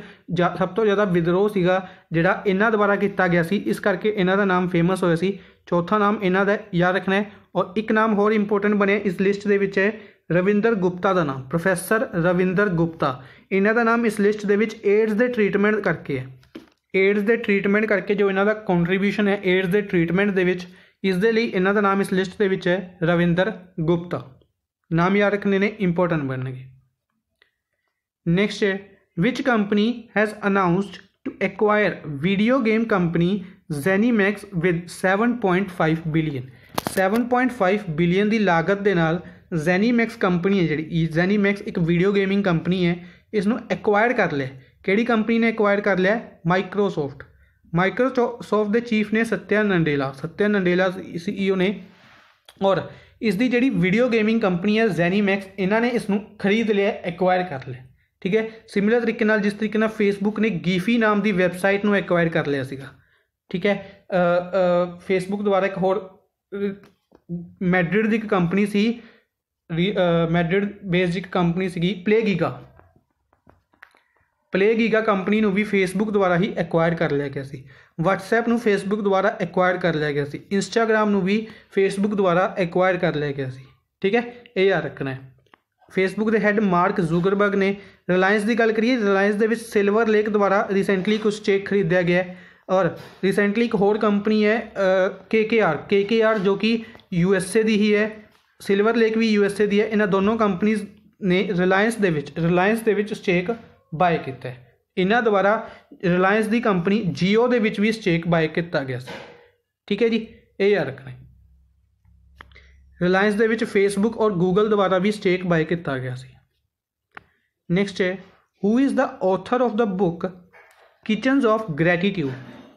ਸਭ ਤੋਂ ਜ਼ਿਆਦਾ ਵਿਦਰੋਹ ਸੀਗਾ ਜਿਹੜਾ ਇਹਨਾਂ ਦੁਆਰਾ ਕੀਤਾ ਗਿਆ ਸੀ ਇਸ ਕਰਕੇ ਇਹਨਾਂ ਦਾ ਨਾਮ ਫੇਮਸ ਹੋਇਆ ਸੀ ਚੌਥਾ ਨਾਮ ਇਹਨਾਂ ਦਾ ਯਾਦ ਰੱਖਣਾ ਹੈ ਔਰ ਇੱਕ ਨਾਮ ਹੋਰ ਇੰਪੋਰਟੈਂਟ ਬਣਿਆ ਇਸ ਲਿਸਟ ਦੇ ਵਿੱਚ ਹੈ ਰਵਿੰਦਰ ਗੁਪਤਾ ਦਾ ਨਾਮ ਪ੍ਰੋਫੈਸਰ ਰਵਿੰਦਰ ਗੁਪਤਾ ਇਹਨਾਂ ਦਾ ਨਾਮ ਇਸ ਲਿਸਟ ਦੇ ਵਿੱਚ ਏਡਸ ਦੇ ਟ੍ਰੀਟਮੈਂਟ ਕਰਕੇ ਹੈ ਏਡਸ ਦੇ ਟ੍ਰੀਟਮੈਂਟ ਕਰਕੇ ਜੋ ਇਹਨਾਂ ਦਾ ਕੰਟਰੀਬਿਊਸ਼ਨ ਹੈ ਏਡਸ ਦੇ ਟ੍ਰੀਟਮੈਂਟ ਦੇ ਵਿੱਚ ਇਸ ਦੇ ਲਈ ਇਹਨਾਂ ਦਾ ਨਾਮ ਇਸ ਲਿਸਟ ਦੇ ਵਿੱਚ ਹੈ ਰਵਿੰਦਰ ਗੁਪਤਾ ਨਾਮ ਯਾਦ ਰੱਖਣੇ ਨੇ ਇੰਪੋਰਟੈਂਟ ਬਣਨਗੇ ਨੈਕਸਟ ਹੈ company has announced to acquire video game company ZeniMax with 7.5 billion 7.5 billion ਦੀ ਲਾਗਤ ਦੇ ਨਾਲ ਜ਼ੈਨੀਮੈਕਸ ਕੰਪਨੀ ਹੈ ਜਿਹੜੀ ਜ਼ੈਨੀਮੈਕਸ ਇੱਕ ਵੀਡੀਓ ਗੇਮਿੰਗ ਕੰਪਨੀ ਹੈ ਇਸ ਨੂੰ ਐਕਵਾਇਰ ਕਰ ਲਿਆ ਕਿਹੜੀ ਕੰਪਨੀ ਨੇ ਐਕਵਾਇਰ ਕਰ ਲਿਆ ਮਾਈਕਰੋਸਾਫਟ ਮਾਈਕਰੋਸਾਫਟ ਦੇ ਚੀਫ ਨੇ ਸਤਿਆ ਨੰਡੇਲਾ ਸਤਿਆ ਨੰਡੇਲਾ ਸੀਈਓ e ਨੇ ਔਰ ਇਸ ਦੀ ਜਿਹੜੀ ਵੀਡੀਓ ਗੇਮਿੰਗ ਕੰਪਨੀ ਹੈ ਜ਼ੈਨੀਮੈਕਸ ਇਹਨਾਂ ਨੇ ਇਸ ਨੂੰ ਖਰੀਦ ਲਿਆ ਐਕਵਾਇਰ ਕਰ ਲਿਆ ਠੀਕ ਹੈ ਸਿਮਿਲਰ ਤਰੀਕੇ ਨਾਲ ਜਿਸ ਤਰੀਕੇ ਨਾਲ ਫੇਸਬੁੱਕ ਨੇ ਗੀਫੀ ਨਾਮ ਦੀ ਵੈਬਸਾਈਟ ਨੂੰ ਐਕਵਾਇਰ ਕਰ ਲਿਆ ਸੀਗਾ ਠੀਕ ਹੈ ਫੇਸਬੁੱਕ ਦੁਆਰਾ ਇੱਕ ਹੋਰ ਮੈਡ੍ਰਿਡ ਦੀ ਇੱਕ ਕੰਪਨੀ ਸੀ ਮੈਡਰਿਡ ਬੇਸਡ ਇੱਕ ਕੰਪਨੀ ਸੀਗੀ ਪਲੇਗੀਗਾ ਪਲੇਗੀਗਾ ਕੰਪਨੀ ਨੂੰ ਵੀ ਫੇਸਬੁੱਕ ਦੁਆਰਾ ਹੀ ਐਕਵਾਇਰ ਕਰ ਲਿਆ ਗਿਆ ਸੀ WhatsApp ਨੂੰ ਫੇਸਬੁੱਕ ਦੁਆਰਾ ਐਕਵਾਇਰ ਕਰ ਲਿਆ ਗਿਆ ਸੀ Instagram ਨੂੰ ਵੀ ਫੇਸਬੁੱਕ ਦੁਆਰਾ ਐਕਵਾਇਰ ਕਰ ਲਿਆ ਗਿਆ ਸੀ ਠੀਕ ਹੈ ਇਹ ਯਾਦ ਰੱਖਣਾ ਹੈ ਫੇਸਬੁੱਕ ਦੇ ਹੈੱਡ ਮਾਰਕ ਜ਼ੂਕਰਬਰਗ ਨੇ ਰਿਲਾਇੰਸ ਦੀ ਗੱਲ ਕਰੀਏ ਰਿਲਾਇੰਸ ਦੇ ਵਿੱਚ ਸਿਲਵਰ ਲੇਕ ਦੁਆਰਾ ਰੀਸੈਂਟਲੀ ਕੁਝ ਸਟੇਕ ਖਰੀਦਿਆ ਗਿਆ ਹੈ ਔਰ ਰੀਸੈਂਟਲੀ ਇੱਕ ਹੋਰ ਕੰਪਨੀ ਹੈ KKR KKR ਜੋ ਕਿ ਯੂਐਸਏ ਦੀ ਹੀ ਹੈ ਸਿਲਵਰ ਲੇਕ ਵੀ ਯੂਐਸਏ ਦੀ ਹੈ ਇਹਨਾਂ ਦੋਨੋਂ ਕੰਪਨੀਆਂ ਨੇ ਰਿਲਾਇੰਸ ਦੇ ਵਿੱਚ ਰਿਲਾਇੰਸ ਦੇ ਵਿੱਚ ਸਟੇਕ ਬਾਏ ਕੀਤਾ ਹੈ ਇਹਨਾਂ ਦੁਆਰਾ ਰਿਲਾਇੰਸ ਦੀ ਕੰਪਨੀ ਜੀਓ ਦੇ ਵਿੱਚ ਵੀ ਸਟੇਕ ਬਾਏ ਕੀਤਾ ਗਿਆ ਸੀ ਠੀਕ ਹੈ ਜੀ ਇਹ ਯਾਦ ਰੱਖਣਾ ਰਿਲਾਇੰਸ ਦੇ ਵਿੱਚ ਫੇਸਬੁੱਕ ਔਰ ਗੂਗਲ ਦੁਆਰਾ ਵੀ ਸਟੇਕ ਬਾਏ ਕੀਤਾ ਗਿਆ ਸੀ ਨੈਕਸਟ ਹੈ who is the author of the book Kitchens of Gratitude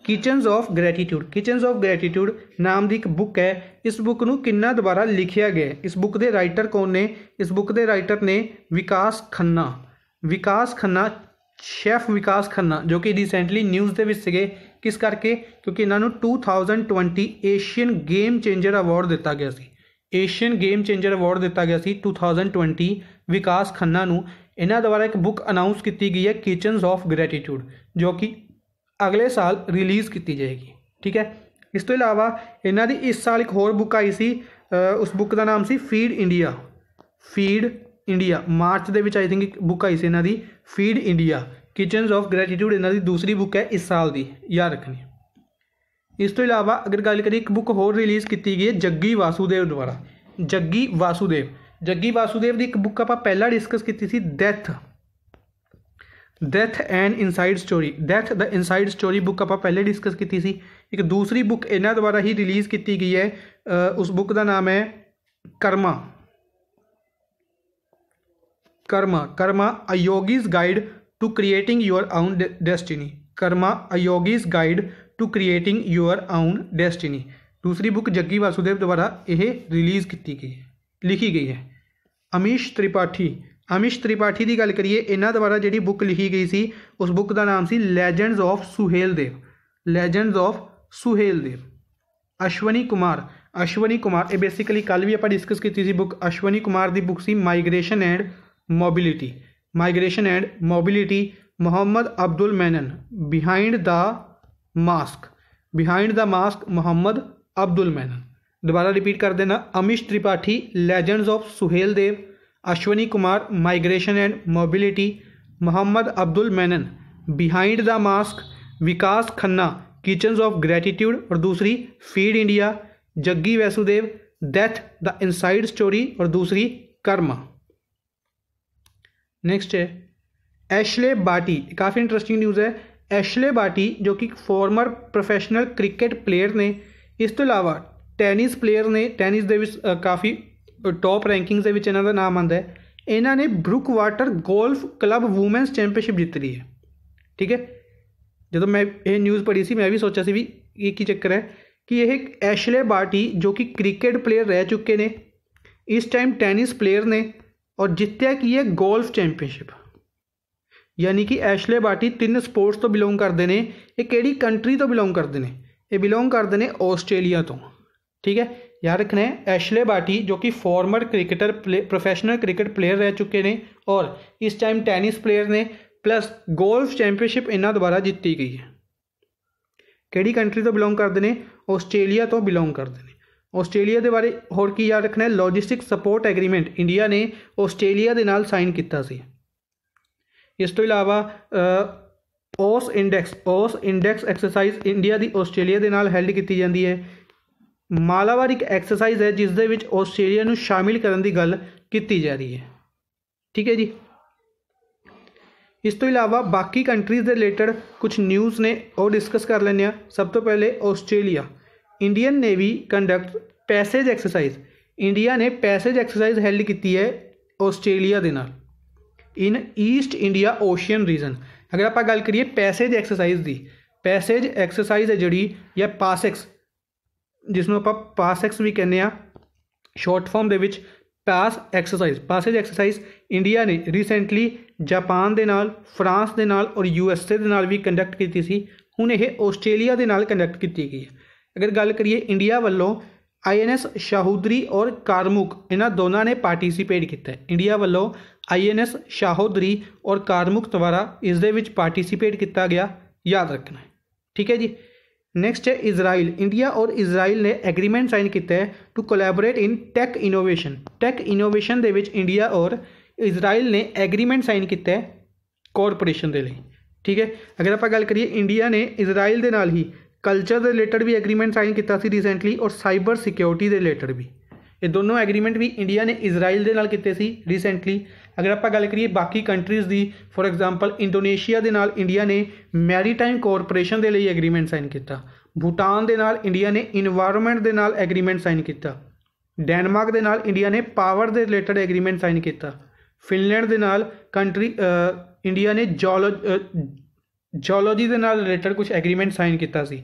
Kitchens of Gratitude Kitchens of Gratitude ਨਾਮ ਦੀ ਇੱਕ ਬੁੱਕ ਹੈ ਇਸ ਬੁੱਕ ਨੂੰ ਕਿੰਨਾ ਦੁਬਾਰਾ ਲਿਖਿਆ ਗਿਆ ਇਸ ਬੁੱਕ ਦੇ ਰਾਈਟਰ ਕੌਣ ਨੇ ਇਸ ਬੁੱਕ ਦੇ ਰਾਈਟਰ ਨੇ ਵਿਕਾਸ ਖੰਨਾ ਵਿਕਾਸ ਖੰਨਾ ਸ਼ੈਫ ਵਿਕਾਸ ਖੰਨਾ ਜੋ ਕਿ ਰੀਸੈਂਟਲੀ ਨਿਊਜ਼ ਦੇ ਵਿੱਚ ਸੀਗੇ ਕਿਸ ਕਰਕੇ ਕਿਉਂਕਿ ਇਹਨਾਂ ਨੂੰ 2020 ਏਸ਼ੀਅਨ ਗੇਮ ਚੇਂਜਰ ਅਵਾਰਡ ਦਿੱਤਾ ਗਿਆ ਸੀ ਏਸ਼ੀਅਨ ਗੇਮ ਚੇਂਜਰ ਅਵਾਰਡ ਦਿੱਤਾ ਗਿਆ ਸੀ 2020 ਵਿਕਾਸ ਖੰਨਾ ਨੂੰ ਇਹਨਾਂ ਦੁਆਰਾ ਇੱਕ ਬੁੱਕ ਅਨਾਉਂਸ ਕੀਤੀ ਗਈ ਹੈ ਕਿਚਨਸ ਆਫ ਗ੍ਰੈਟੀਟਿਊਡ ਜੋ ਕਿ ਅਗਲੇ ਸਾਲ ਰਿਲੀਜ਼ ਕੀਤੀ ਜਾਏਗੀ ਠੀਕ ਹੈ ਇਸ ਤੋਂ ਇਲਾਵਾ ਇਹਨਾਂ ਦੀ ਇਸ ਸਾਲ ਇੱਕ ਹੋਰ ਬੁੱਕ ਆਈ ਸੀ ਉਸ ਬੁੱਕ ਦਾ ਨਾਮ ਸੀ Feed India Feed India March ਦੇ ਵਿੱਚ ਆਈ ਥਿੰਕ ਇੱਕ ਬੁੱਕ ਆਈ ਸੀ ਇਹਨਾਂ ਦੀ Feed India Kitchens of Gratitude ਇਹਨਾਂ ਦੀ ਦੂਸਰੀ ਬੁੱਕ ਹੈ ਇਸ ਸਾਲ ਦੀ ਯਾਦ ਰੱਖਣੀ ਇਸ ਤੋਂ ਇਲਾਵਾ ਅਗਰ ਗੱਲ ਕਰੀਏ ਇੱਕ ਬੁੱਕ ਹੋਰ ਰਿਲੀਜ਼ ਕੀਤੀ ਗਈ ਹੈ ਜੱਗੀ ਵਾਸੂਦੇਵ ਦੁਆਰਾ ਜੱਗੀ ਵਾਸੂਦੇਵ ਜੱਗੀ ਵਾਸੂਦੇਵ ਦੀ ਇੱਕ ਬੁੱਕ ਆਪਾਂ ਪਹਿਲਾਂ ਡਿਸਕਸ ਕੀਤੀ ਸੀ Death Death and Inside Story Death the Inside Story book आप पहले डिस्कस की थी एक दूसरी बुक इन द्वारा ही रिलीज़ की गई है उस बुक का नाम है Karma Karma Karma A Yogi's Guide to Creating Your Own Destiny Karma A Yogi's Guide to Creating Your Own Destiny दूसरी बुक जग्गी वासुदेव द्वारा यह रिलीज़ की गई लिखी गई है अमीश त्रिपाठी ਅਮਿਸ਼ ਤ੍ਰਿਪਾਠੀ ਦੀ ਗੱਲ ਕਰੀਏ ਇਹਨਾਂ ਦੁਆਰਾ ਜਿਹੜੀ ਬੁੱਕ ਲਿਖੀ ਗਈ ਸੀ ਉਸ ਬੁੱਕ ਦਾ ਨਾਮ ਸੀ Legends of Suhel Dev Legends of Suhel Dev Ashwini Kumar Ashwini Kumar ਇਹ ਬੇਸਿਕਲੀ ਕੱਲ ਵੀ ਆਪਾਂ ਡਿਸਕਸ ਕੀਤੀ ਸੀ ਬੁੱਕ ਅਸ਼ਵਨੀ ਕੁਮਾਰ ਦੀ ਬੁੱਕ ਸੀ Migration and Mobility Migration and Mobility Muhammad Abdul Mannan Behind the Mask Behind the Mask Muhammad Abdul Mannan ਦੁਬਾਰਾ ਰਿਪੀਟ ਕਰ ਦੇਣਾ Amish Tripathi Legends of Suhel Dev Ashwini Kumar Migration and Mobility Mohammad Abdul Mannan Behind the mask Vikas Khanna Kitchens of Gratitude और दूसरी Feed India Jaggi Vasudev Death the Inside Story और दूसरी कर्म next है Ashleigh Barty काफ़ी इंटरेस्टिंग न्यूज़ है एशले बाटी जो कि फॉर्मर प्रोफेशनल क्रिकेट प्लेयर ने इस तो अलावा टेनिस प्लेयर ने टेनिस डेविस काफ़ी टॉप रैंकिंग इन्हों का नाम आता है इन्होंने Brookwater golf club women's championship जीत रही है ठीक है जो तो मैं ये न्यूज़ पढ़ी सी मैं भी सोचा सी भी ये की चक्कर है कि यह ऐशले बाटी जो कि क्रिकेट प्लेयर रह चुके ने इस टाइम टेनिस प्लेयर ने और जितया की है गोल्फ चैंपियनशिप यानी कि एशले बाटी तीन स्पोर्ट्स तो बिलोंग करते हैं ये कंट्री तो बिलोंग करते हैं ये बिलोंग करते हैं ऑस्ट्रेलिया तो ठीक है ਯਾਦ ਰੱਖਣਾ ਹੈ ਐਸ਼ਲੇ ਬਾਟੀ ਜੋ ਕਿ former cricketer professional cricket player ਰਹਿ ਚੁੱਕੇ ਨੇ ਔਰ ਇਸ ਟਾਈਮ ਟੈਨਿਸ ਪਲੇਅਰ ਨੇ ਪਲੱਸ ਗੋਲਫ ਚੈਂਪੀਅਨਸ਼ਿਪ ਇਹਨਾਂ ਦੁਆਰਾ ਜਿੱਤੀ ਗਈ ਹੈ ਕਿਹੜੀ ਕੰਟਰੀ ਤੋਂ ਬਿਲੋਂਗ ਕਰਦੇ ਨੇ ਆਸਟ੍ਰੇਲੀਆ ਤੋਂ ਬਿਲੋਂਗ ਕਰਦੇ ਨੇ ਆਸਟ੍ਰੇਲੀਆ ਦੇ ਬਾਰੇ ਹੋਰ ਕੀ ਯਾਦ ਰੱਖਣਾ ਹੈ ਲੌਜਿਸਟਿਕ ਸਪੋਰਟ ਐਗਰੀਮੈਂਟ ਇੰਡੀਆ ਨੇ ਆਸਟ੍ਰੇਲੀਆ ਦੇ ਨਾਲ ਸਾਈਨ ਕੀਤਾ ਸੀ ਇਸ ਤੋਂ ਇਲਾਵਾ PASSEX PASSEX exercise India ਦੀ ਆਸਟ੍ਰੇਲੀਆ ਦੇ ਨਾਲ ਹੈਲਡ ਕੀਤੀ ਜਾਂਦੀ ਹੈ ਮਾਲਾਵਾਰ ਇੱਕ ਐਕਸਰਸਾਈਜ਼ ਹੈ ਜਿਸ ਦੇ ਵਿੱਚ ਆਸਟ੍ਰੇਲੀਆ ਨੂੰ ਸ਼ਾਮਿਲ ਕਰਨ ਦੀ ਗੱਲ ਕੀਤੀ ਜਾ ਰਹੀ ਹੈ ਠੀਕ ਹੈ ਜੀ ਇਸ ਤੋਂ ਇਲਾਵਾ ਬਾਕੀ ਕੰਟਰੀਜ਼ ਦੇ ਰਿਲੇਟਡ ਕੁਝ ਨਿਊਜ਼ ਨੇ ਉਹ ਡਿਸਕਸ ਕਰ ਲੈਂਦੇ ਆ ਸਭ ਤੋਂ ਪਹਿਲੇ Australia Indian Navy conduct passage exercise India ਨੇ ਪੈਸੇਜ ਐਕਸਰਸਾਈਜ਼ ਹੈਲਡ ਕੀਤੀ ਹੈ ਆਸਟ੍ਰੇਲੀਆ ਦੇ ਨਾਲ in east India ocean region ਅਗਰ ਆਪਾਂ ਗੱਲ ਕਰੀਏ ਪੈਸੇਜ ਐਕਸਰਸਾਈਜ਼ ਦੀ ਪੈਸੇਜ ਐਕਸਰਸਾਈਜ਼ ਹੈ ਜਿਹੜੀ ਜਾਂ ਪਾਸੈਕਸ ਜਿਸ ਨੂੰ ਆਪਾਂ ਪਾਸ ਐਕਸ ਵੀ ਕਹਿੰਦੇ ਆ ਸ਼ਾਰਟ ਫਾਰਮ ਦੇ ਵਿੱਚ pass exercise passage exercise India ਨੇ ਰੀਸੈਂਟਲੀ ਜਾਪਾਨ ਦੇ ਨਾਲ ਫਰਾਂਸ ਦੇ ਨਾਲ ਔਰ ਯੂ ਐਸ ਏ ਦੇ ਨਾਲ ਵੀ ਕੰਡਕਟ ਕੀਤੀ ਸੀ ਹੁਣ ਇਹ ਆਸਟ੍ਰੇਲੀਆ ਦੇ ਨਾਲ ਕੰਡਕਟ ਕੀਤੀ ਗਈ ਹੈ ਅਗਰ ਗੱਲ ਕਰੀਏ ਇੰਡੀਆ ਵੱਲੋਂ ਆਈਐਨਐਸ ਸ਼ਾਹੂਦਰੀ ਔਰ ਕਾਰਮੁਕ ਇਹਨਾਂ ਦੋਨਾਂ ਨੇ ਪਾਰਟਿਸਿਪੇਟ ਕੀਤਾ ਇੰਡੀਆ ਵੱਲੋਂ ਆਈਐਨਐਸ ਸ਼ਾਹੂਦਰੀ ਔਰ ਕਾਰਮੁਕ ਦੁਆਰਾ ਇਸ ਦੇ ਵਿੱਚ ਪਾਰਟਿਸਿਪੇਟ ਕੀਤਾ ਗਿਆ ਯਾਦ ਰੱਖਣਾ ਠੀਕ ਹੈ ਜੀ ਨੈਕਸਟ है इसराइल इंडिया और इसराइल ने ਐਗਰੀਮੈਂਟ ਸਾਈਨ ਕੀਤਾ ਹੈ to collaborate in tech innovation tech innovation ਦੇ ਵਿੱਚ ਇੰਡੀਆ ਔਰ ਇਜ਼ਰਾਈਲ ਨੇ ਐਗਰੀਮੈਂਟ ਸਾਈਨ ਕੀਤਾ ਹੈ ਕਾਰਪੋਰੇਸ਼ਨ ਦੇ ਲਈ ਠੀਕ ਹੈ ਅਗਰ ਆਪਾਂ ਗੱਲ ਕਰੀਏ ਇੰਡੀਆ ਨੇ ਇਜ਼ਰਾਈਲ ਦੇ ਨਾਲ ਹੀ ਕਲਚਰ ਦੇ ਰਿਲੇਟਡ ਵੀ ਐਗਰੀਮੈਂਟ ਸਾਈਨ ਕੀਤਾ ਸੀ ਰੀਸੈਂਟਲੀ ਔਰ ਸਾਈਬਰ ਸਿਕਿਉਰਿਟੀ ਦੇ ਰਿਲੇਟਡ ਵੀ ਇਹ ਦੋਨੋਂ ਐਗਰੀਮੈਂਟ ਵੀ ਇੰਡੀਆ ਨੇ ਇਜ਼ਰਾਈਲ ਦੇ ਨਾਲ ਕੀਤੇ ਸੀ ਰੀਸੈਂਟਲੀ ਅਗਰ ਆਪਾਂ ਗੱਲ ਕਰੀਏ ਬਾਕੀ ਕੰਟਰੀਜ਼ ਦੀ ਫੋਰ ਐਗਜ਼ਾਮਪਲ ਇੰਡੋਨੇਸ਼ੀਆ ਦੇ ਨਾਲ ਇੰਡੀਆ ਨੇ ਮੈਰੀਟਾਈਮ ਕਾਰਪੋਰੇਸ਼ਨ ਦੇ ਲਈ ਐਗਰੀਮੈਂਟ ਸਾਈਨ ਕੀਤਾ ਭੂਟਾਨ ਦੇ ਨਾਲ ਇੰਡੀਆ ਨੇ এনवायरमेंट ਦੇ ਨਾਲ ਐਗਰੀਮੈਂਟ ਸਾਈਨ ਕੀਤਾ ਡੈਨਮਾਰਕ ਦੇ ਨਾਲ ਇੰਡੀਆ ਨੇ ਪਾਵਰ ਦੇ ਰਿਲੇਟਡ ਐਗਰੀਮੈਂਟ ਸਾਈਨ ਕੀਤਾ ਫਿਨਲੈਂਡ ਦੇ ਨਾਲ ਕੰਟਰੀ ਇੰਡੀਆ ਨੇ ਜੀਓਲੋਜੀ ਦੇ ਨਾਲ ਰਿਲੇਟਡ ਕੁਝ ਐਗਰੀਮੈਂਟ ਸਾਈਨ ਕੀਤਾ ਸੀ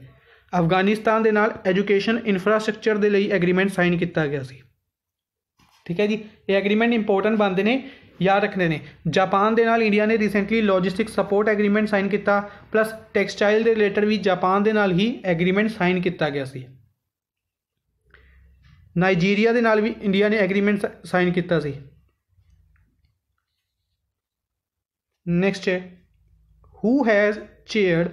ਅਫਗਾਨਿਸਤਾਨ ਦੇ ਨਾਲ ਐਜੂਕੇਸ਼ਨ ਇਨਫਰਾਸਟ੍ਰਕਚਰ ਦੇ ਲਈ ਐਗਰੀਮੈਂਟ ਸਾਈਨ ਕੀਤਾ ਗਿਆ ਸੀ ਠੀਕ ਹੈ ਜੀ ਇਹ ਐਗਰੀਮੈਂਟ ਇੰਪੋਰਟੈਂਟ ਬਣਦੇ ਨੇ ਯਾਦ ਰੱਖਣੇ ਨੇ ਜਾਪਾਨ ਦੇ ਨਾਲ ਇੰਡੀਆ ਨੇ recently logistic support agreement sign ਕੀਤਾ ਪਲੱਸ ਟੈਕਸਟਾਈਲ ਦੇ ਰਿਲੇਟਡ ਵੀ ਜਾਪਾਨ ਦੇ ਨਾਲ ਹੀ ਐਗਰੀਮੈਂਟ ਸਾਈਨ ਕੀਤਾ ਗਿਆ ਸੀ ਨਾਈਜੀਰੀਆ ਦੇ ਨਾਲ ਵੀ ਇੰਡੀਆ ਨੇ ਐਗਰੀਮੈਂਟ ਸਾਈਨ ਕੀਤਾ ਸੀ ਨੈਕਸਟ ਹੈ ਹੂ ਹੈਜ਼ ਚੇਅਰਡ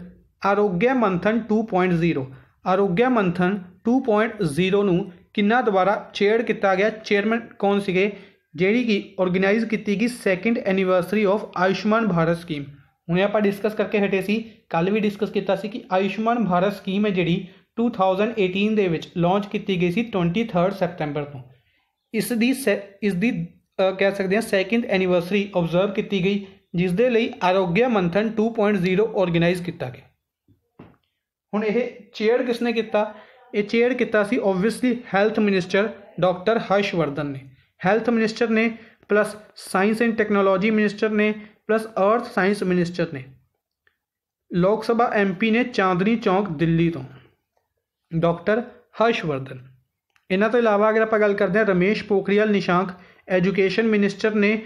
ਆਰੋਗਿਆ ਮੰਥਨ 2.0 ਆਰੋਗਿਆ ਮੰਥਨ 2.0 ਨੂੰ ਕਿੰਨਾ ਦੁਬਾਰਾ ਚੇਅਰਡ ਕੀਤਾ ਗਿਆ ਚੇਅਰਮੈਨ ਕੌਣ ਸੀਗੇ ਜਿਹੜੀ ਕਿ ਆਰਗੇਨਾਈਜ਼ ਕੀਤੀ ਗਈ second anniversary of Ayushman Bharat scheme ਹੁਣੇ ਆਪਾਂ ਡਿਸਕਸ ਕਰਕੇ ਹਟੇ ਸੀ ਕੱਲ ਵੀ ਡਿਸਕਸ ਕੀਤਾ ਸੀ ਕਿ ਆਯੁਸ਼ਮਾਨ ਭਾਰਤ ਸਕੀਮ ਹੈ ਜਿਹੜੀ 2018 ਦੇ ਵਿੱਚ ਲਾਂਚ ਕੀਤੀ ਗਈ ਸੀ 23 ਸਤੰਬਰ ਤੋਂ ਇਸ ਦੀ ਇਸ ਦੀ ਕਹਿ ਸਕਦੇ ਹਾਂ ਸੈਕਿੰਡ ਐਨੀਵਰਸਰੀ ਆਬਜ਼ਰਵ ਕੀਤੀ ਗਈ ਜਿਸ ਦੇ ਲਈ ਆਰੋਗਿਆ ਮੰਥਨ 2.0 ਆਰਗੇਨਾਈਜ਼ ਕੀਤਾ ਗਿਆ ਹੁਣ ਇਹ ਚੇਅਰ ਕਿਸ ਨੇ ਕੀਤਾ ਇਹ ਚੇਅਰ ਕੀਤਾ ਸੀ obviously health minister doctor Harshvardhan ਨੇ ਹੈਲਥ ਮਿਨਿਸਟਰ ਨੇ plus science and technology minister ਨੇ ਪਲੱਸ ਅਰਥ ਸਾਇੰਸ ਮਿਨਿਸਟਰ ਨੇ ਲੋਕ ਸਭਾ ਐਮਪੀ ਨੇ ਚਾਂਦਨੀ ਚੌਕ ਦਿੱਲੀ ਤੋਂ ਡਾਕਟਰ ਹਰਸ਼ਵਰਧਨ ਇਹਨਾਂ ਤੋਂ ਇਲਾਵਾ ਅਗਰ ਆਪਾਂ ਗੱਲ ਕਰਦੇ ਹਾਂ ਰਮੇਸ਼ ਪੋਖਰੀਆਲ ਨਿਸ਼ਾਂਕ ਐਜੂਕੇਸ਼ਨ ਮਿਨਿਸਟਰ ਨੇ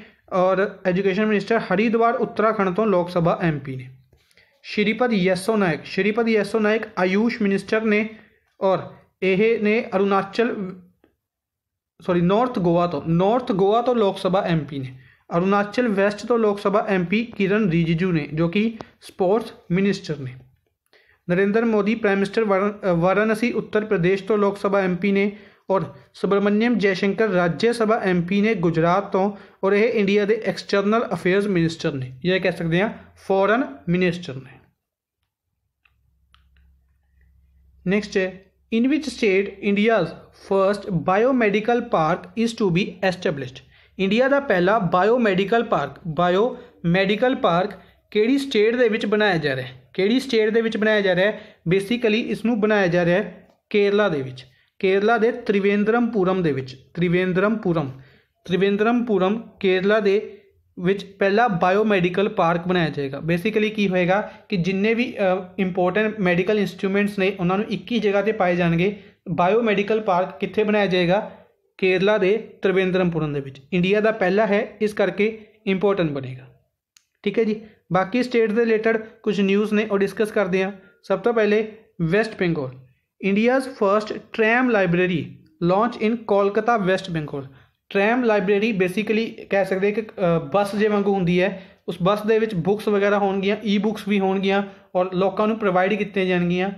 ਔਰ ਐਜੂਕੇਸ਼ਨ ਮਿਨਿਸਟਰ ਹਰੀਦਵਾਰ ਉੱਤਰਾਖੰਡ ਤੋਂ ਲੋਕ ਸਭਾ ਐਮਪੀ ਨੇ ਸ਼੍ਰੀਪਦ ਯਸੋ ਨਾਇਕ ਸ਼੍ਰੀਪਦ ਯਸੋ ਨਾਇਕ ਆਯੂਸ਼ ਮਿਨਿਸਟਰ ਨੇ ਔਰ ਇਹ ਨੇ ਅਰੁਣਾਚਲ सॉरी नॉर्थ गोवा तो नॉर्थ गोवा तो लोकसभा एमपी ने अरुणाचल वेस्ट तो लोकसभा एमपी किरण रिजिजू ने जो कि स्पोर्ट्स मिनिस्टर ने नरेंद्र मोदी प्राइम मिनिस्टर वाराणसी उत्तर प्रदेश तो लोकसभा एमपी ने और सुब्रमण्यम जयशंकर राज्यसभा एम पी ने गुजरात तो और यह इंडिया के एक्सटरनल ਅਫੇਅਰਸ मिनिस्टर ने यह कह सकते हैं फॉरन मिनिस्टर ने next in which state India's first biomedical park is to be established India ਦਾ ਪਹਿਲਾ ਬਾਇਓਮੈਡੀਕਲ ਪਾਰਕ ਬਾਇਓਮੈਡੀਕਲ ਪਾਰਕ ਕਿਹੜੀ ਸਟੇਟ ਦੇ ਵਿੱਚ ਬਣਾਇਆ ਜਾ ਰਿਹਾ ਹੈ ਕਿਹੜੀ ਸਟੇਟ ਦੇ ਵਿੱਚ ਬਣਾਇਆ ਜਾ ਰਿਹਾ ਹੈ ਬੇਸਿਕਲੀ ਇਸ ਨੂੰ ਬਣਾਇਆ ਜਾ ਰਿਹਾ ਹੈ ਕੇਰਲਾ ਦੇ ਵਿੱਚ ਕੇਰਲਾ ਦੇ ਤ੍ਰਿਵੇਂਦਰਮਪੁਰਮ ਦੇ ਵਿੱਚ ਤ੍ਰਿਵੇਂਦਰਮਪੁਰਮ ਤ੍ਰਿਵੇਂਦਰਮਪੁਰਮ ਕੇਰਲਾ ਦੇ ਵਿੱਚ ਪਹਿਲਾ ਬਾਇਓਮੈਡੀਕਲ ਪਾਰਕ ਬਣਾਇਆ ਜਾਏਗਾ ਬੇਸਿਕਲੀ ਕੀ ਹੋਏਗਾ ਕਿ ਜਿੰਨੇ ਵੀ ਇੰਪੋਰਟੈਂਟ ਮੈਡੀਕਲ ਇਨਸਟਰੂਮੈਂਟਸ ਨੇ ਉਹਨਾਂ ਨੂੰ 21 ਜਗ੍ਹਾ ਤੇ ਪਾਏ ਜਾਣਗੇ ਬਾਇਓਮੈਡੀਕਲ ਪਾਰਕ ਕਿੱਥੇ ਬਣਾਇਆ ਜਾਏਗਾ ਕੇਰਲਾ ਦੇ ਤ੍ਰਿਵੇਂਦਰਮਪੁਰਮ ਦੇ ਵਿੱਚ ਇੰਡੀਆ ਦਾ ਪਹਿਲਾ ਹੈ ਇਸ ਕਰਕੇ ਇੰਪੋਰਟੈਂਟ ਬਣੇਗਾ ਠੀਕ ਹੈ ਜੀ ਬਾਕੀ ਸਟੇਟ ਦੇ ਰਿਲੇਟਡ ਕੁਝ ਨਿਊਜ਼ ਨੇ ਉਹ ਡਿਸਕਸ ਕਰਦੇ ਹਾਂ ਸਭ ਤੋਂ ਪਹਿਲੇ West Bengal India's first tram library launch in Kolkata West Bengal tram library basically ਕਹਿ ਸਕਦੇ ਕਿ ਬੱਸ ਜੇ ਵਾਂਗੂ ਹੁੰਦੀ ਹੈ ਉਸ ਬੱਸ ਦੇ ਵਿੱਚ ਬੁੱਕਸ ਵਗੈਰਾ ਹੋਣਗੀਆਂ ਈ ਬੁੱਕਸ ਵੀ ਹੋਣਗੀਆਂ ਔਰ ਲੋਕਾਂ ਨੂੰ ਪ੍ਰੋਵਾਈਡ ਕੀਤੀਆਂ ਜਾਣਗੀਆਂ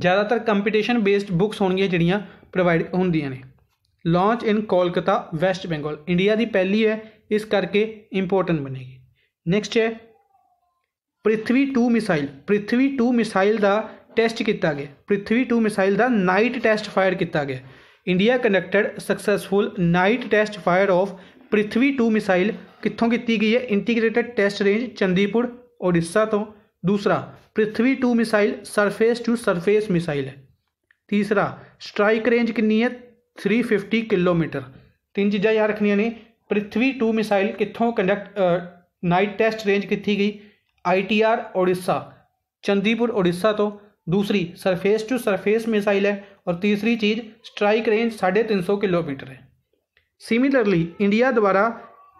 ਜ਼ਿਆਦਾਤਰ ਕੰਪੀਟੀਸ਼ਨ ਬੇਸਡ ਬੁੱਕਸ ਹੋਣਗੀਆਂ ਜਿਹੜੀਆਂ ਪ੍ਰੋਵਾਈਡ ਹੁੰਦੀਆਂ ਨੇ launch in Kolkata West Bengal India ਦੀ ਪਹਿਲੀ ਹੈ ਇਸ ਕਰਕੇ ਇੰਪੋਰਟੈਂਟ ਬਣੇਗੀ ਨੈਕਸਟ ਹੈ ਪ੍ਰਿਥਵੀ 2 ਮਿਸਾਈਲ ਪ੍ਰਿਥਵੀ 2 ਮਿਸਾਈਲ ਦਾ ਟੈਸਟ ਕੀਤਾ ਗਿਆ ਪ੍ਰਿਥਵੀ 2 ਮਿਸਾਈਲ ਦਾ ਨਾਈਟ ਟੈਸਟ ਫਾਇਰ ਕੀਤਾ ਗਿਆ India conducted successful night test fire of Prithvi two missile कितों की गई है integrated test range Chandipur Odisha तो दूसरा Prithvi two missile surface to surface missile है तीसरा स्ट्राइक रेंज कि है थ्री फिफ्टी किलोमीटर तीन चीजा याद रखनिया ने पृथ्वी टू मिसाइल कितों कंडक्ट नाइट टेस्ट रेंज की गई I T R Odisha Chandipur Odisha तो दूसरी सरफेस टू सरफेस मिसाइल है और तीसरी चीज़ स्ट्राइक रेंज साढ़े तीन सौ किलोमीटर है सिमिलरली इंडिया द्वारा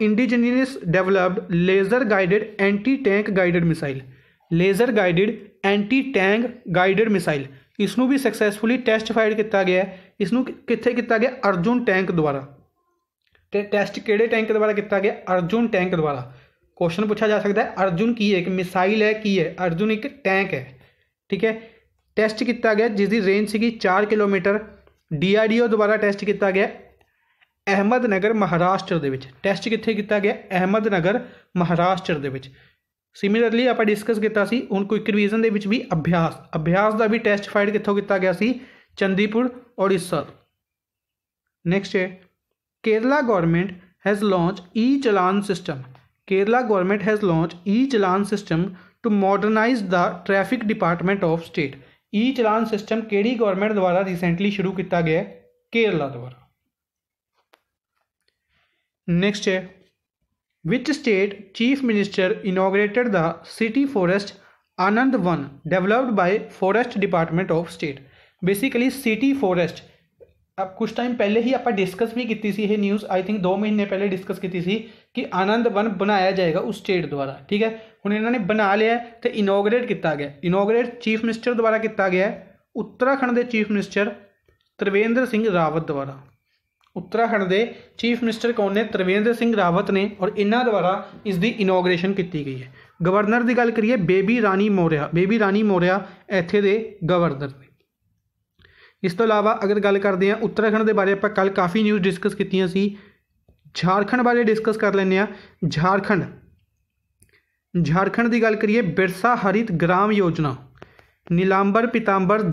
indigenous developed laser guided anti tank guided missile laser guided anti tank guided missile इसनों भी सक्सैसफुली टैसट फाइड किया गया इसनों कितने किया गया अर्जुन टैंक द्वारा तो टैसट किड़े टैंक द्वारा किया गया अर्जुन टैंक द्वारा क्वेश्चन पूछा जा सकता है अर्जुन की है एक मिसाइल है की है अर्जुन एक टैंक है ठीक है ਟੈਸਟ ਕੀਤਾ ਗਿਆ ਜਿਸ ਦੀ ਰੇਂਜ ਸੀਗੀ 4 ਕਿਲੋਮੀਟਰ ਡੀਆਰਡੀਓ ਦੁਆਰਾ ਟੈਸਟ ਕੀਤਾ ਗਿਆ ਅਹਿਮਦ ਨਗਰ ਮਹਾਰਾਸ਼ਟਰ ਦੇ ਵਿੱਚ ਟੈਸਟ ਕਿੱਥੇ ਕੀਤਾ ਗਿਆ ਅਹਿਮਦ ਨਗਰ ਮਹਾਰਾਸ਼ਟਰ ਦੇ ਵਿੱਚ ਸਿਮਿਲਰਲੀ ਆਪਾਂ ਡਿਸਕਸ ਕੀਤਾ ਸੀ ਹੁਣ ਕੁਇਕ ਰਿਵੀਜ਼ਨ ਦੇ ਵਿੱਚ ਵੀ ਅਭਿਆਸ ਅਭਿਆਸ ਦਾ ਵੀ ਟੈਸਟ ਫਾਈਲ ਕਿੱਥੋਂ ਕੀਤਾ ਗਿਆ ਸੀ ਚੰਦੀਪੁਰ ਓਡੀਸ਼ਾ ਨੈਕਸਟ ਹੈ Kerala government has launch e challan system Kerala government has launch e challan system to modernise the traffic department of state e challan system केड़ी गवर्नमेंट द्वारा रिसेंटली शुरू किया गया केरला द्वारा नैक्सट है which state chief minister inaugurated the city forest Anand Van developed by forest department of state basically city forest अब कुछ time पहले ही आप डिस्कस भी की न्यूज़ आई थिंक दो महीने पहले डिस्कस की ਕਿ ਆਨੰਦ ਵਨ ਬਣਾਇਆ ਜਾਏਗਾ ਉਸ ਸਟੇਟ ਦੁਆਰਾ ਠੀਕ ਹੈ ਹੁਣ ਇਹਨਾਂ ਨੇ ਬਣਾ ਲਿਆ ਤੇ ਇਨੋਗਰੇਟ ਕੀਤਾ ਗਿਆ ਇਨੋਗਰੇਟ ਚੀਫ ਮਿਨਿਸਟਰ ਦੁਆਰਾ ਕੀਤਾ ਗਿਆ ਉੱਤਰਾਖੰਡ ਦੇ ਚੀਫ ਮਿਨਿਸਟਰ ਤ੍ਰਿਵੇਂਦਰ ਸਿੰਘ ਰਾਵਤ ਦੁਆਰਾ ਉੱਤਰਾਖੰਡ ਦੇ ਚੀਫ ਮਿਨਿਸਟਰ ਕੌਣ ਨੇ ਤ੍ਰਿਵੇਂਦਰ ਸਿੰਘ ਰਾਵਤ ਨੇ ਔਰ ਇਹਨਾਂ ਦੁਆਰਾ ਇਸ ਦੀ ਇਨੋਗਰੇਸ਼ਨ ਕੀਤੀ ਗਈ ਹੈ ਗਵਰਨਰ ਦੀ ਗੱਲ ਕਰੀਏ ਬੇਬੀ ਰਾਣੀ ਮੋਰਿਆ ਬੇਬੀ ਰਾਣੀ ਮੋਰਿਆ ਇੱਥੇ ਦੇ ਗਵਰਨਰ ਨੇ ਇਸ ਤੋਂ ਇਲਾਵਾ ਅਗਰ ਗੱਲ ਕਰਦੇ ਹਾਂ ਉੱਤਰਾਖੰਡ ਦੇ ਬਾਰੇ ਆਪਾਂ ਕੱਲ ਕਾਫੀ ਨਿਊਜ਼ ਡਿਸਕਸ ਕੀਤੀਆਂ ਸੀ झारखंड बारे डिस्कस कर ਲੈਂਦੇ झारखंड झारखंड की गल करिए बिरसा हरित ग्राम योजना ਯੋਜਨਾ ਨੀਲਾਂਬਰ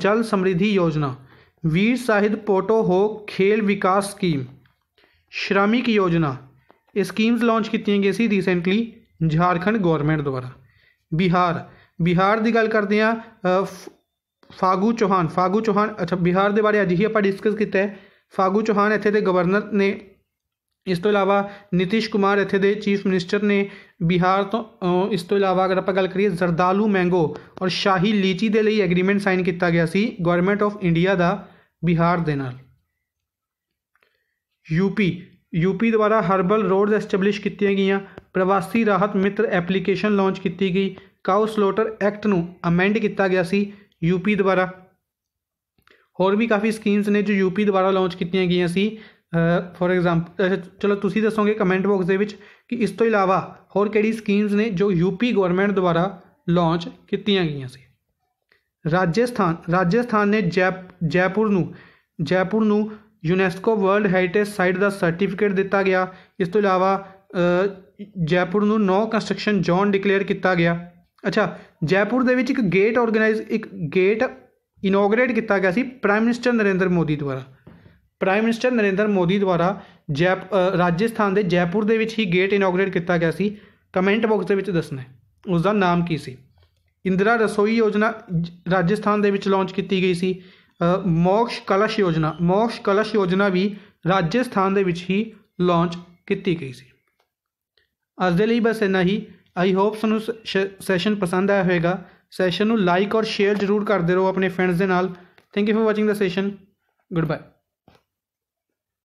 जल समृद्धि योजना वीर साहिद पोटो हो खेल विकास स्कीम श्रमिक योजना स्कीम्स लॉन्च की गई सी रिसेंटली झारखंड गौरमेंट द्वारा बिहार बिहार की गल करते हैं फागू चौहान फागू चौहान अच्छा बिहार के बारे अज ही आप डिस्कस किया है फागू चौहान इतने के गवर्नर ने ਇਸ ਤੋਂ ਇਲਾਵਾ ਨਿਤਿਸ਼ ਕੁਮਾਰ ਇੱਥੇ ਦੇ ਚੀਫ ਮਿਨਿਸਟਰ ਨੇ ਬਿਹਾਰ ਤੋਂ ਇਸ ਤੋਂ ਇਲਾਵਾ ਅਗਰ ਆਪਾਂ ਗੱਲ ਕਰੀਏ ਜ਼ਰਦਾਲੂ ਮੈਂਗੋ ਔਰ ਸ਼ਾਹੀ ਲੀਚੀ ਦੇ ਲਈ ਐਗਰੀਮੈਂਟ ਸਾਈਨ ਕੀਤਾ ਗਿਆ ਸੀ ਗਵਰਨਮੈਂਟ ਆਫ ਇੰਡੀਆ ਦਾ ਬਿਹਾਰ ਦੇ ਨਾਲ ਯੂਪੀ ਯੂਪੀ ਦੁਆਰਾ ਹਰਬਲ ਰੋਡਸ ਐਸਟੈਬਲਿਸ਼ ਕੀਤੀਆਂ ਗਈਆਂ ਪ੍ਰਵਾਸੀ ਰਾਹਤ ਮਿੱਤਰ ਐਪਲੀਕੇਸ਼ਨ ਲਾਂਚ ਕੀਤੀ ਗਈ ਕਾਉ ਸਲੋਟਰ ਐਕਟ ਨੂੰ ਅਮੈਂਡ ਕੀਤਾ ਗਿਆ ਸੀ ਯੂਪੀ ਦੁਆਰਾ ਹੋਰ ਵੀ ਕਾਫੀ ਸਕੀਮਸ ਨੇ ਜੋ ਯੂਪੀ ਦੁਆਰਾ ਲਾਂਚ ਕੀਤੀਆਂ ਗਈਆਂ ਸੀ ਫੋਰ ਐਗਜ਼ਾਮਪਲ ਚਲੋ ਤੁਸੀਂ ਦੱਸੋਗੇ ਕਮੈਂਟ ਬਾਕਸ ਦੇ ਵਿੱਚ ਕਿ ਇਸ ਤੋਂ ਇਲਾਵਾ ਹੋਰ ਕਿਹੜੀ ਸਕੀਮਸ ਨੇ ਜੋ ਯੂਪੀ ਗਵਰਨਮੈਂਟ ਦੁਆਰਾ ਲਾਂਚ ਕੀਤੀਆਂ ਗਈਆਂ ਸੀ ਰਾਜਸਥਾਨ ਰਾਜਸਥਾਨ ਨੇ ਜੈਪੁਰ ਨੂੰ ਜੈਪੁਰ ਨੂੰ ਯੂਨੈਸਕੋ ਵਰਲਡ ਹੈਰੀਟੇਜ ਸਾਈਟ ਦਾ ਸਰਟੀਫਿਕੇਟ ਦਿੱਤਾ ਗਿਆ ਇਸ ਤੋਂ ਇਲਾਵਾ ਜੈਪੁਰ ਨੂੰ ਨੋ ਕੰਸਟਰਕਸ਼ਨ ਜ਼ੋਨ ਡਿਕਲੇਅਰ ਕੀਤਾ ਗਿਆ ਅੱਛਾ ਜੈਪੁਰ ਦੇ ਵਿੱਚ ਇੱਕ ਗੇਟ ਆਰਗੇਨਾਈਜ਼ ਇੱਕ ਗੇਟ ਇਨੋਗਰੇਟ ਕੀਤਾ ਗਿਆ ਸੀ ਪ੍ਰਾਈਮ ਮਿਨਿਸਟਰ ਨਰਿੰਦਰ ਮੋਦੀ ਦੁਆਰਾ ਪ੍ਰਾਈਮ ਮਿਨਿਸਟਰ ਨਰਿੰਦਰ ਮੋਦੀ ਦੁਆਰਾ ਜੈਪ ਰਾਜਸਥਾਨ ਦੇ ਜੈਪੁਰ ਦੇ ਵਿੱਚ ਹੀ ਗੇਟ ਇਨੋਗਰੇਟ ਕੀਤਾ ਗਿਆ ਸੀ ਕਮੈਂਟ ਬਾਕਸ ਦੇ ਵਿੱਚ ਦੱਸਣਾ ਉਸ ਦਾ ਨਾਮ ਕੀ ਸੀ ਇੰਦਰਾ ਰਸੋਈ ਯੋਜਨਾ ਰਾਜਸਥਾਨ ਦੇ ਵਿੱਚ ਲਾਂਚ ਕੀਤੀ ਗਈ ਸੀ ਮੋਕਸ਼ ਕਲਸ਼ ਯੋਜਨਾ ਮੋਕਸ਼ ਕਲਸ਼ ਯੋਜਨਾ ਵੀ ਰਾਜਸਥਾਨ ਦੇ ਵਿੱਚ ਹੀ ਲਾਂਚ ਕੀਤੀ ਗਈ ਸੀ ਅੱਜ ਦੇ ਲਈ ਬਸ ਇੰਨਾ ਹੀ ਆਈ ਹੋਪ ਤੁਹਾਨੂੰ ਸੈਸ਼ਨ ਪਸੰਦ ਆਇਆ ਹੋਵੇਗਾ ਸੈਸ਼ਨ ਨੂੰ ਲਾਈਕ ਔਰ ਸ਼ੇਅਰ ਜ਼ਰੂਰ ਕਰਦੇ ਰਹੋ ਆਪਣੇ ਫਰੈਂਡਸ ਦੇ ਨਾਲ thank you for watching the session good bye